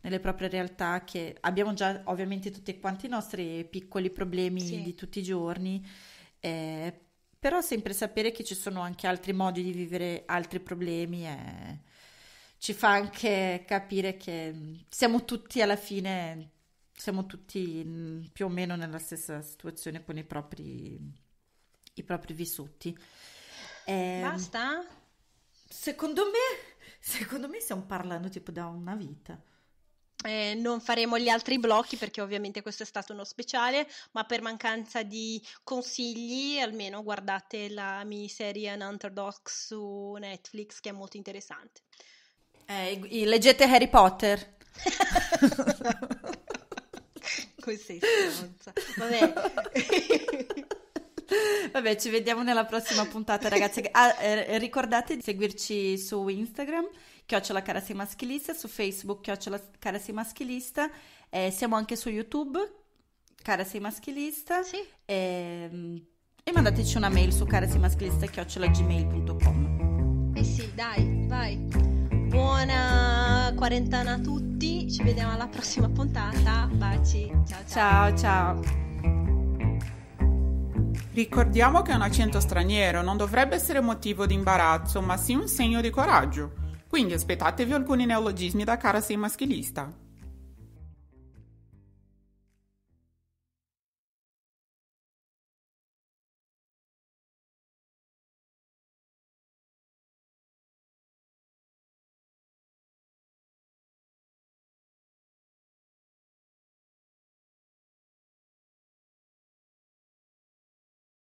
S2: nelle proprie realtà che abbiamo già ovviamente tutti quanti i nostri piccoli problemi sì. di tutti i giorni, eh, però sempre sapere che ci sono anche altri modi di vivere altri problemi eh, ci fa anche capire che siamo tutti alla fine siamo tutti più o meno nella stessa situazione con i propri, i propri vissuti. Eh, Basta?
S1: Secondo me,
S2: secondo me stiamo parlando tipo da una vita. Eh, non faremo
S1: gli altri blocchi perché ovviamente questo è stato uno speciale, ma per mancanza di consigli almeno guardate la miniserie An Underdog su Netflix che è molto interessante. Eh, leggete Harry Potter. Come sei Vabbè.
S2: Vabbè, ci vediamo nella prossima puntata, ragazzi. Ah, eh, ricordate di seguirci su Instagram, chiocciola carasi maschilista, su Facebook, chiocciola carasi maschilista. Eh, siamo anche su YouTube, carasi maschilista. Sì. Eh, e mandateci una mail su carasimaschilista.gmail.com.
S1: Eh sì, dai buona quarantena a tutti, ci vediamo alla prossima puntata, baci, ciao
S2: ciao. Ciao ciao. Ricordiamo che un accento straniero non dovrebbe essere motivo di imbarazzo, ma sì un segno di coraggio. Quindi aspettatevi alcuni neologismi da cara sei maschilista.